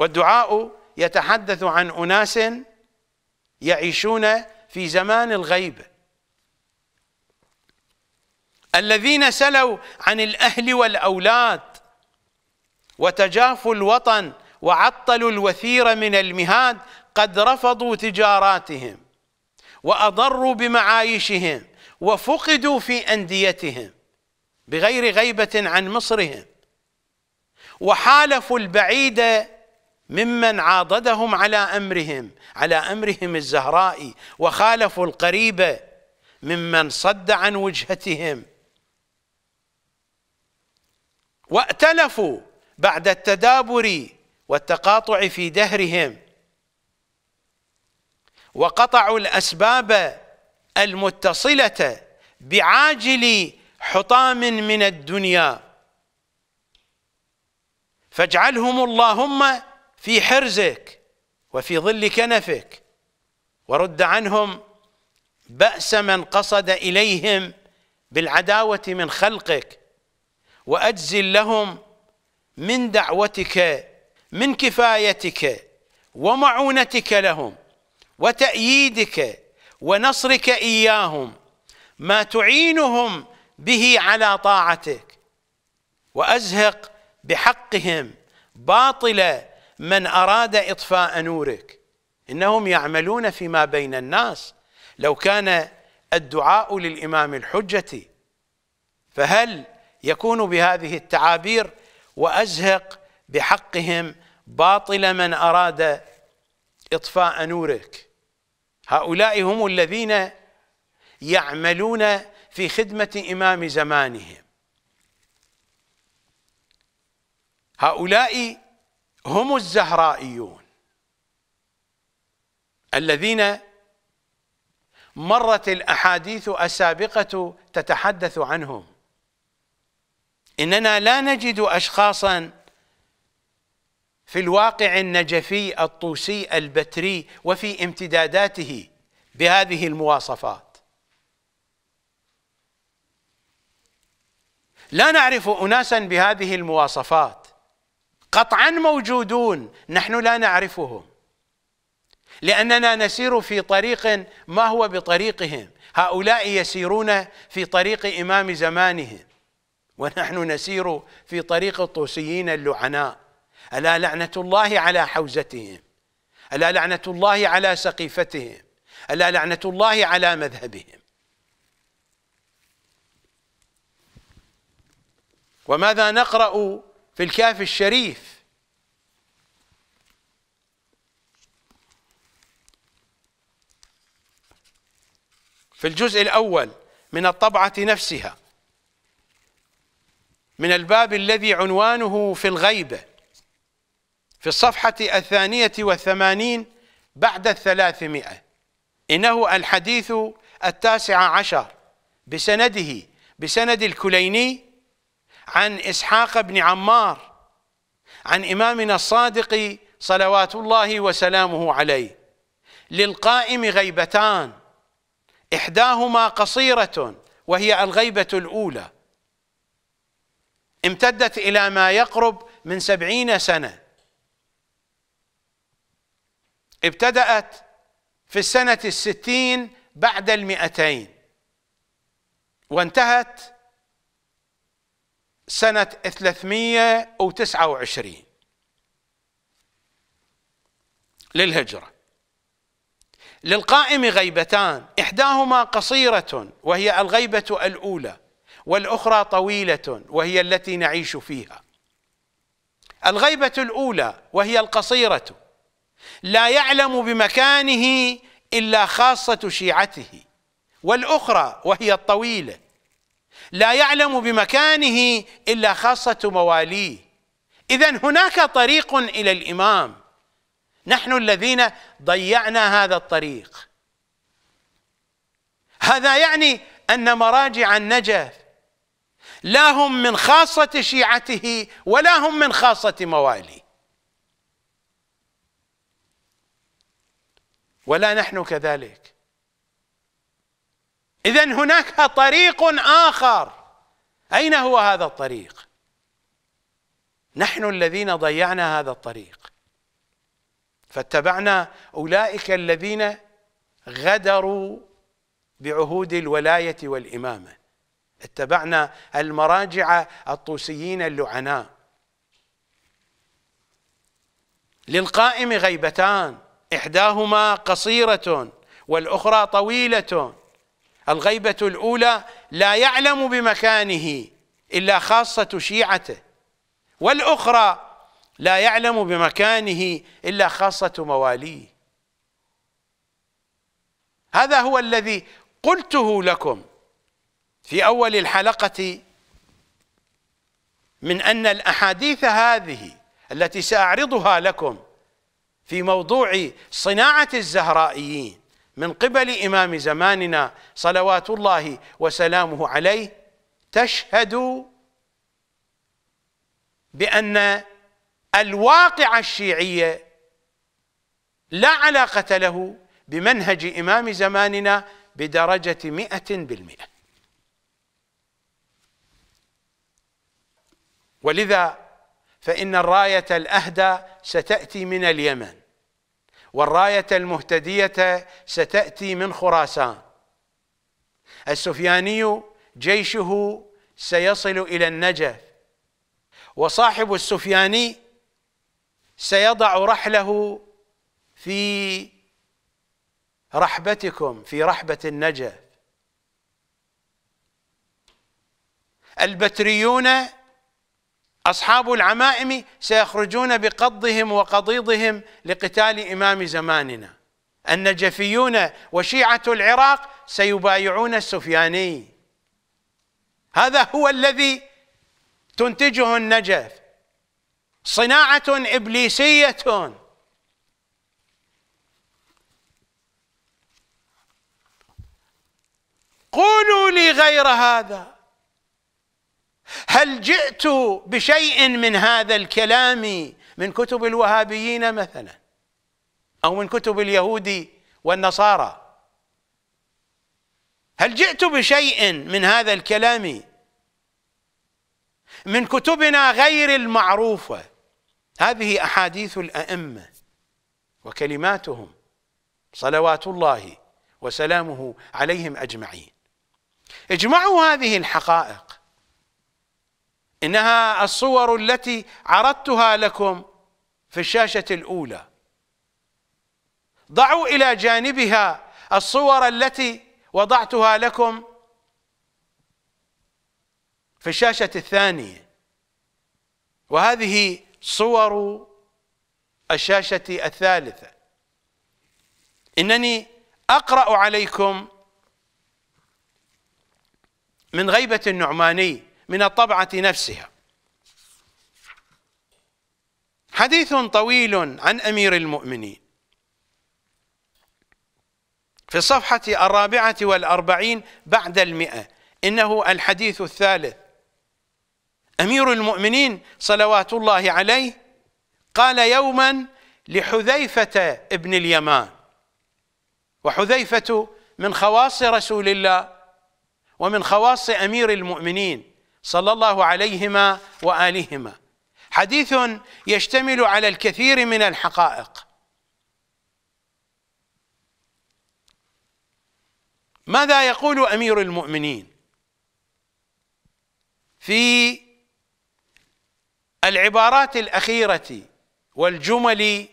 والدعاء يتحدث عن أناس يعيشون في زمان الغيب الذين سلوا عن الأهل والأولاد وتجافوا الوطن وعطلوا الوثير من المهاد قد رفضوا تجاراتهم وأضروا بمعايشهم وفقدوا في أنديتهم بغير غيبة عن مصرهم وحالفوا البعيد ممن عاضدهم على امرهم على امرهم الزهراء وخالفوا القريبه ممن صد عن وجهتهم وائتلفوا بعد التدابر والتقاطع في دهرهم وقطعوا الاسباب المتصله بعاجل حطام من الدنيا فاجعلهم اللهم في حرزك وفي ظل كنفك ورد عنهم بأس من قصد إليهم بالعداوة من خلقك وأجزل لهم من دعوتك من كفايتك ومعونتك لهم وتأييدك ونصرك إياهم ما تعينهم به على طاعتك وأزهق بحقهم باطل من أراد إطفاء نورك إنهم يعملون فيما بين الناس لو كان الدعاء للإمام الحجة فهل يكون بهذه التعابير وأزهق بحقهم باطل من أراد إطفاء نورك هؤلاء هم الذين يعملون في خدمة إمام زمانهم هؤلاء هم الزهرائيون الذين مرت الأحاديث السابقة تتحدث عنهم إننا لا نجد أشخاصا في الواقع النجفي الطوسي البتري وفي امتداداته بهذه المواصفات لا نعرف أناسا بهذه المواصفات قطعا موجودون نحن لا نعرفهم لاننا نسير في طريق ما هو بطريقهم هؤلاء يسيرون في طريق امام زمانهم ونحن نسير في طريق الطوسيين اللعناء الا لعنه الله على حوزتهم الا لعنه الله على سقيفتهم الا لعنه الله على مذهبهم وماذا نقرا في الكهف الشريف في الجزء الأول من الطبعة نفسها من الباب الذي عنوانه في الغيبة في الصفحة الثانية والثمانين بعد الثلاثمائة إنه الحديث التاسع عشر بسنده بسند الكليني عن إسحاق بن عمار عن إمامنا الصادق صلوات الله وسلامه عليه للقائم غيبتان إحداهما قصيرة وهي الغيبة الأولى امتدت إلى ما يقرب من سبعين سنة ابتدأت في السنة الستين بعد المئتين وانتهت سنة 329 للهجرة للقائم غيبتان إحداهما قصيرة وهي الغيبة الأولى والأخرى طويلة وهي التي نعيش فيها الغيبة الأولى وهي القصيرة لا يعلم بمكانه إلا خاصة شيعته والأخرى وهي الطويلة لا يعلم بمكانه إلا خاصة مواليه إذا هناك طريق إلى الإمام نحن الذين ضيعنا هذا الطريق هذا يعني أن مراجع النجف لا هم من خاصة شيعته ولا هم من خاصة مواليه ولا نحن كذلك اذا هناك طريق اخر اين هو هذا الطريق نحن الذين ضيعنا هذا الطريق فاتبعنا اولئك الذين غدروا بعهود الولايه والامامه اتبعنا المراجع الطوسيين اللعناء للقائم غيبتان احداهما قصيره والاخرى طويله الغيبة الأولى لا يعلم بمكانه إلا خاصة شيعته والأخرى لا يعلم بمكانه إلا خاصة مواليه هذا هو الذي قلته لكم في أول الحلقة من أن الأحاديث هذه التي سأعرضها لكم في موضوع صناعة الزهرائيين من قبل إمام زماننا صلوات الله وسلامه عليه تشهد بأن الواقع الشيعية لا علاقة له بمنهج إمام زماننا بدرجة مئة بالمئة ولذا فإن الراية الأهدى ستأتي من اليمن والراية المهتدية ستأتي من خراسان السفياني جيشه سيصل إلى النجف وصاحب السفياني سيضع رحله في رحبتكم في رحبة النجف البتريون أصحاب العمائم سيخرجون بقضهم وقضيضهم لقتال إمام زماننا النجفيون وشيعة العراق سيبايعون السفياني هذا هو الذي تنتجه النجف صناعة إبليسية قولوا لي غير هذا هل جئت بشيء من هذا الكلام من كتب الوهابيين مثلا او من كتب اليهود والنصارى هل جئت بشيء من هذا الكلام من كتبنا غير المعروفه هذه احاديث الائمه وكلماتهم صلوات الله وسلامه عليهم اجمعين اجمعوا هذه الحقائق إنها الصور التي عرضتها لكم في الشاشة الأولى ضعوا إلى جانبها الصور التي وضعتها لكم في الشاشة الثانية وهذه صور الشاشة الثالثة إنني أقرأ عليكم من غيبة النعماني من الطبعة نفسها حديث طويل عن أمير المؤمنين في الصفحة الرابعة والأربعين بعد المئة إنه الحديث الثالث أمير المؤمنين صلوات الله عليه قال يوما لحذيفة ابن اليمان وحذيفة من خواص رسول الله ومن خواص أمير المؤمنين صلى الله عليهما والهما حديث يشتمل على الكثير من الحقائق ماذا يقول امير المؤمنين في العبارات الاخيره والجمل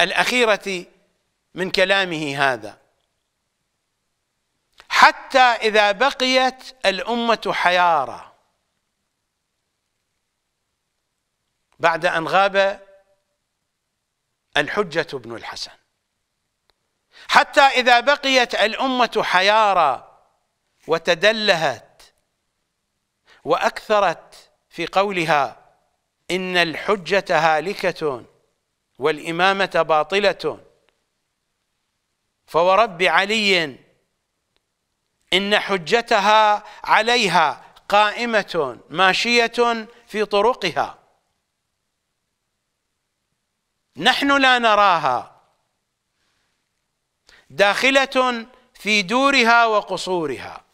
الاخيره من كلامه هذا حتى اذا بقيت الامه حياراً بعد أن غاب الحجة بن الحسن حتى إذا بقيت الأمة حيارى وتدلهت وأكثرت في قولها إن الحجة هالكة والإمامة باطلة فورب علي إن حجتها عليها قائمة ماشية في طرقها نحن لا نراها داخلة في دورها وقصورها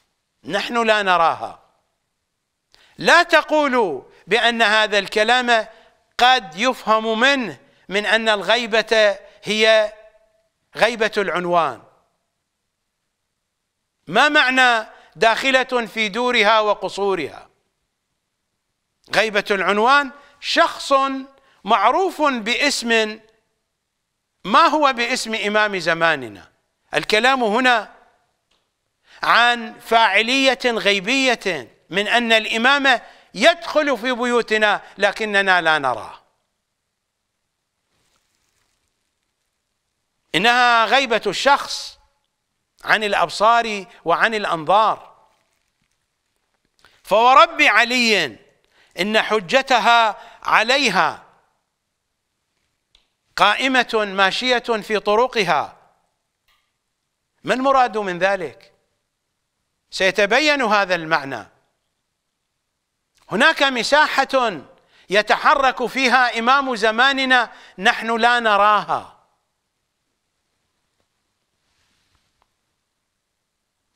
نحن لا نراها لا تقولوا بأن هذا الكلام قد يفهم منه من أن الغيبة هي غيبة العنوان ما معنى داخلة في دورها وقصورها غيبة العنوان شخص معروف باسم ما هو باسم إمام زماننا الكلام هنا عن فاعلية غيبية من أن الإمامة يدخل في بيوتنا لكننا لا نراه إنها غيبة الشخص عن الأبصار وعن الأنظار فورب علي إن حجتها عليها قائمة ماشية في طرقها ما المراد من ذلك؟ سيتبين هذا المعنى هناك مساحة يتحرك فيها إمام زماننا نحن لا نراها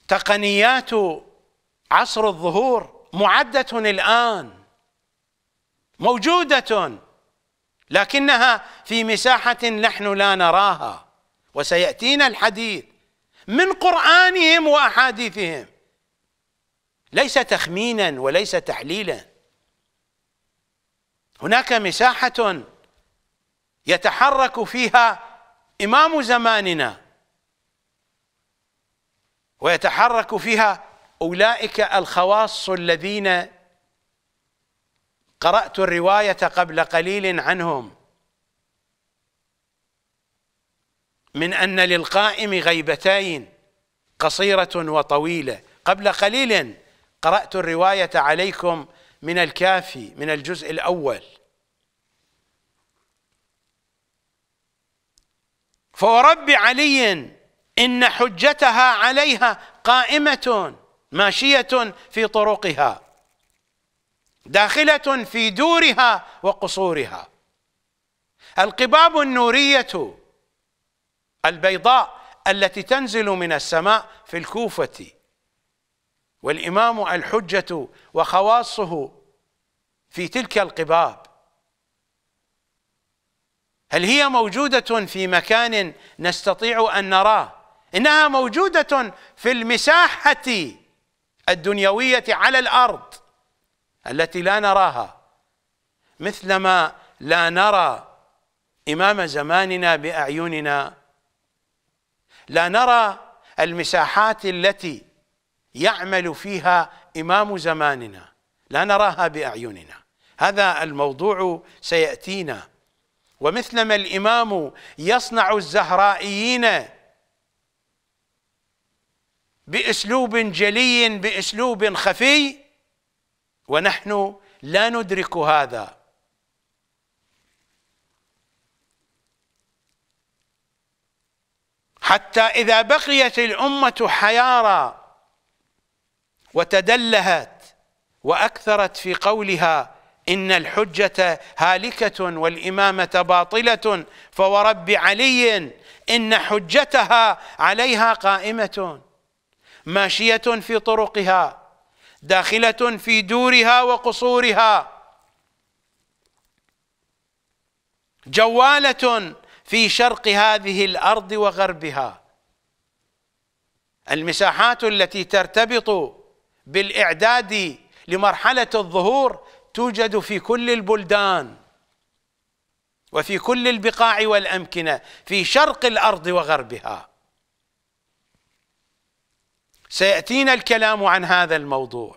تقنيات عصر الظهور معدة الآن موجودة لكنها في مساحة نحن لا نراها وسيأتينا الحديث من قرآنهم وأحاديثهم ليس تخمينا وليس تحليلا هناك مساحة يتحرك فيها إمام زماننا ويتحرك فيها أولئك الخواص الذين قرأت الرواية قبل قليل عنهم من أن للقائم غيبتين قصيرة وطويلة قبل قليل قرأت الرواية عليكم من الكافي من الجزء الأول فورب علي إن حجتها عليها قائمة ماشية في طرقها داخلة في دورها وقصورها القباب النورية البيضاء التي تنزل من السماء في الكوفة والإمام الحجة وخواصه في تلك القباب هل هي موجودة في مكان نستطيع أن نراه إنها موجودة في المساحة الدنيوية على الأرض التي لا نراها مثلما لا نرى إمام زماننا بأعيننا لا نرى المساحات التي يعمل فيها إمام زماننا لا نراها بأعيننا هذا الموضوع سيأتينا ومثلما الإمام يصنع الزهرائيين بأسلوب جلي بأسلوب خفي ونحن لا ندرك هذا حتى إذا بقيت الأمة حيارى وتدلهت وأكثرت في قولها إن الحجة هالكة والإمامة باطلة فورب علي إن حجتها عليها قائمة ماشية في طرقها داخلة في دورها وقصورها جوالة في شرق هذه الأرض وغربها المساحات التي ترتبط بالإعداد لمرحلة الظهور توجد في كل البلدان وفي كل البقاع والأمكنة في شرق الأرض وغربها سيأتينا الكلام عن هذا الموضوع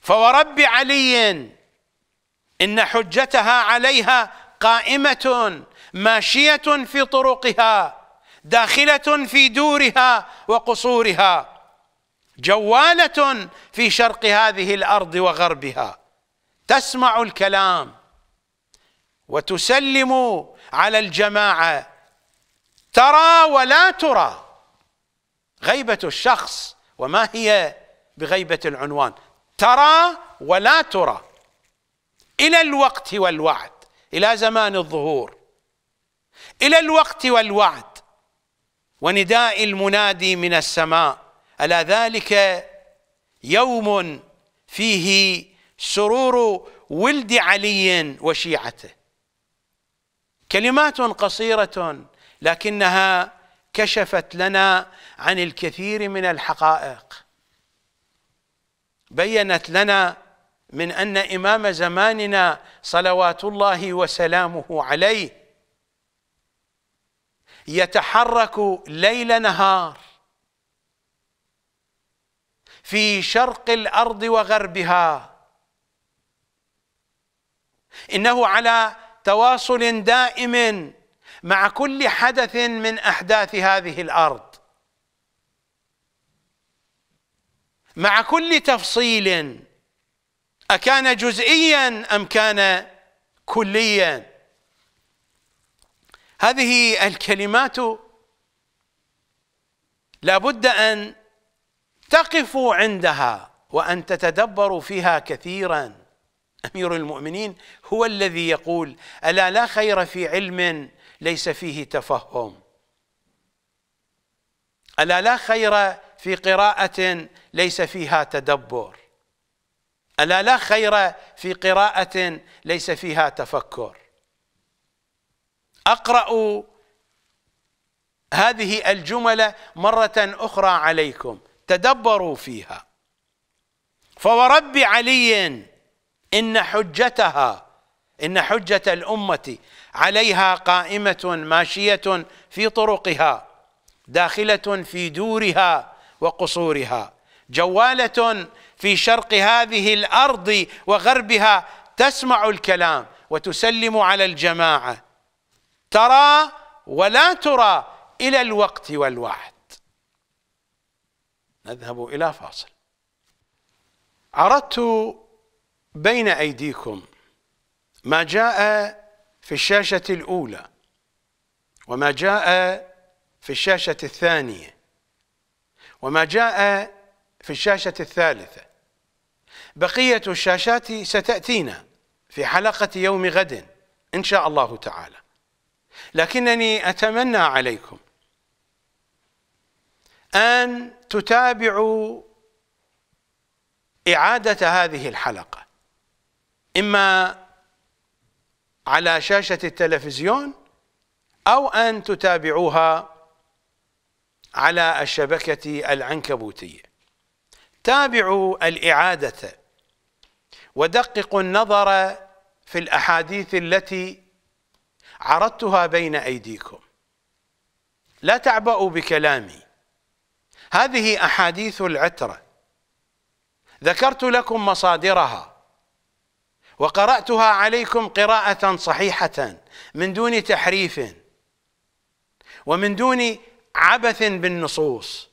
فورب علي إن حجتها عليها قائمة ماشية في طرقها داخلة في دورها وقصورها جوالة في شرق هذه الأرض وغربها تسمع الكلام وتسلم على الجماعة ترى ولا ترى غيبة الشخص وما هي بغيبة العنوان ترى ولا ترى إلى الوقت والوعد إلى زمان الظهور إلى الوقت والوعد ونداء المنادي من السماء ألا ذلك يوم فيه سرور ولد علي وشيعته كلمات قصيرة لكنها كشفت لنا عن الكثير من الحقائق بينت لنا من ان امام زماننا صلوات الله وسلامه عليه يتحرك ليل نهار في شرق الارض وغربها انه على تواصل دائم مع كل حدث من احداث هذه الارض مع كل تفصيل اكان جزئيا ام كان كليا هذه الكلمات لابد ان تقفوا عندها وان تتدبروا فيها كثيرا امير المؤمنين هو الذي يقول الا لا خير في علم ليس فيه تفهم ألا لا خير في قراءة ليس فيها تدبر ألا لا خير في قراءة ليس فيها تفكر أقرأ هذه الجملة مرة أخرى عليكم تدبروا فيها فورب علي إن حجتها إن حجة الأمة عليها قائمة ماشية في طرقها داخلة في دورها وقصورها جوالة في شرق هذه الأرض وغربها تسمع الكلام وتسلم على الجماعة ترى ولا ترى إلى الوقت والوعد نذهب إلى فاصل عرضت بين أيديكم ما جاء في الشاشة الأولى وما جاء في الشاشة الثانية وما جاء في الشاشة الثالثة بقية الشاشات ستأتينا في حلقة يوم غد إن شاء الله تعالى لكنني أتمنى عليكم أن تتابعوا إعادة هذه الحلقة إما على شاشة التلفزيون أو أن تتابعوها على الشبكة العنكبوتية تابعوا الإعادة ودققوا النظر في الأحاديث التي عرضتها بين أيديكم لا تعبأوا بكلامي هذه أحاديث العترة ذكرت لكم مصادرها وقرأتها عليكم قراءة صحيحة من دون تحريف ومن دون عبث بالنصوص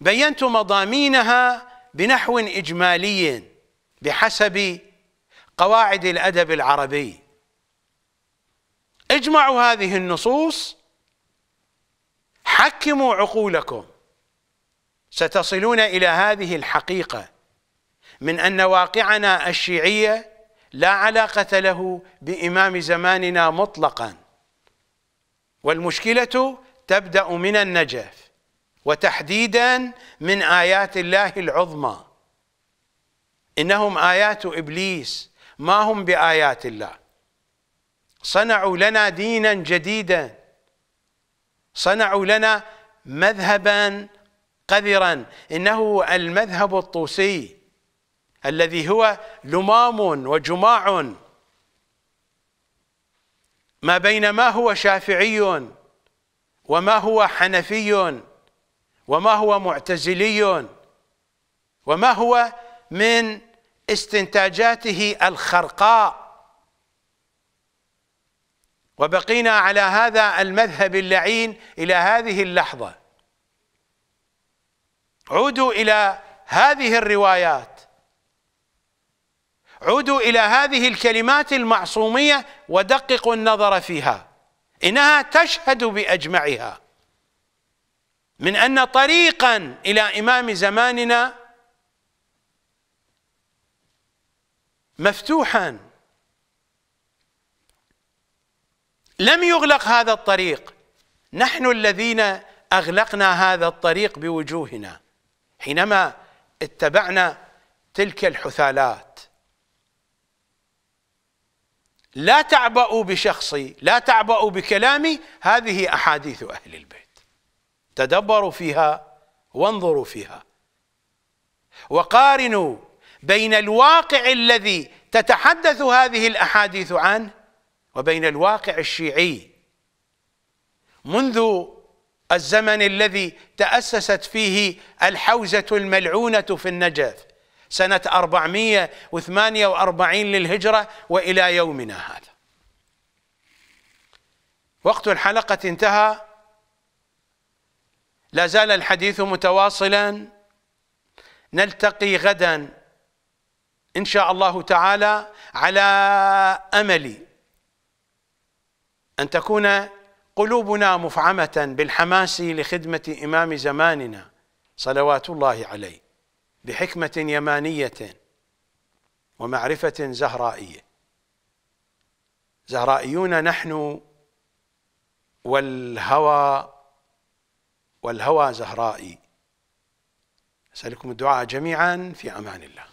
بينت مضامينها بنحو إجمالي بحسب قواعد الأدب العربي اجمعوا هذه النصوص حكموا عقولكم ستصلون إلى هذه الحقيقة من أن واقعنا الشيعية لا علاقة له بإمام زماننا مطلقا والمشكلة تبدأ من النجف وتحديدا من آيات الله العظمى إنهم آيات إبليس ما هم بآيات الله صنعوا لنا دينا جديدا صنعوا لنا مذهبا قذرا إنه المذهب الطوسي الذي هو لمام وجماع ما بين ما هو شافعي وما هو حنفي وما هو معتزلي وما هو من استنتاجاته الخرقاء وبقينا على هذا المذهب اللعين إلى هذه اللحظة عودوا إلى هذه الروايات عودوا إلى هذه الكلمات المعصومية ودققوا النظر فيها إنها تشهد بأجمعها من أن طريقا إلى إمام زماننا مفتوحا لم يغلق هذا الطريق نحن الذين أغلقنا هذا الطريق بوجوهنا حينما اتبعنا تلك الحثالات لا تعبأوا بشخصي لا تعبأوا بكلامي هذه أحاديث أهل البيت تدبروا فيها وانظروا فيها وقارنوا بين الواقع الذي تتحدث هذه الأحاديث عنه وبين الواقع الشيعي منذ الزمن الذي تأسست فيه الحوزة الملعونة في النجف سنة 448 للهجرة وإلى يومنا هذا وقت الحلقة انتهى لا زال الحديث متواصلا نلتقي غدا إن شاء الله تعالى على أمل أن تكون قلوبنا مفعمة بالحماس لخدمة إمام زماننا صلوات الله عليه بحكمة يمانية ومعرفة زهرائية زهرائيون نحن والهوى والهوى زهرائي أسألكم الدعاء جميعا في أمان الله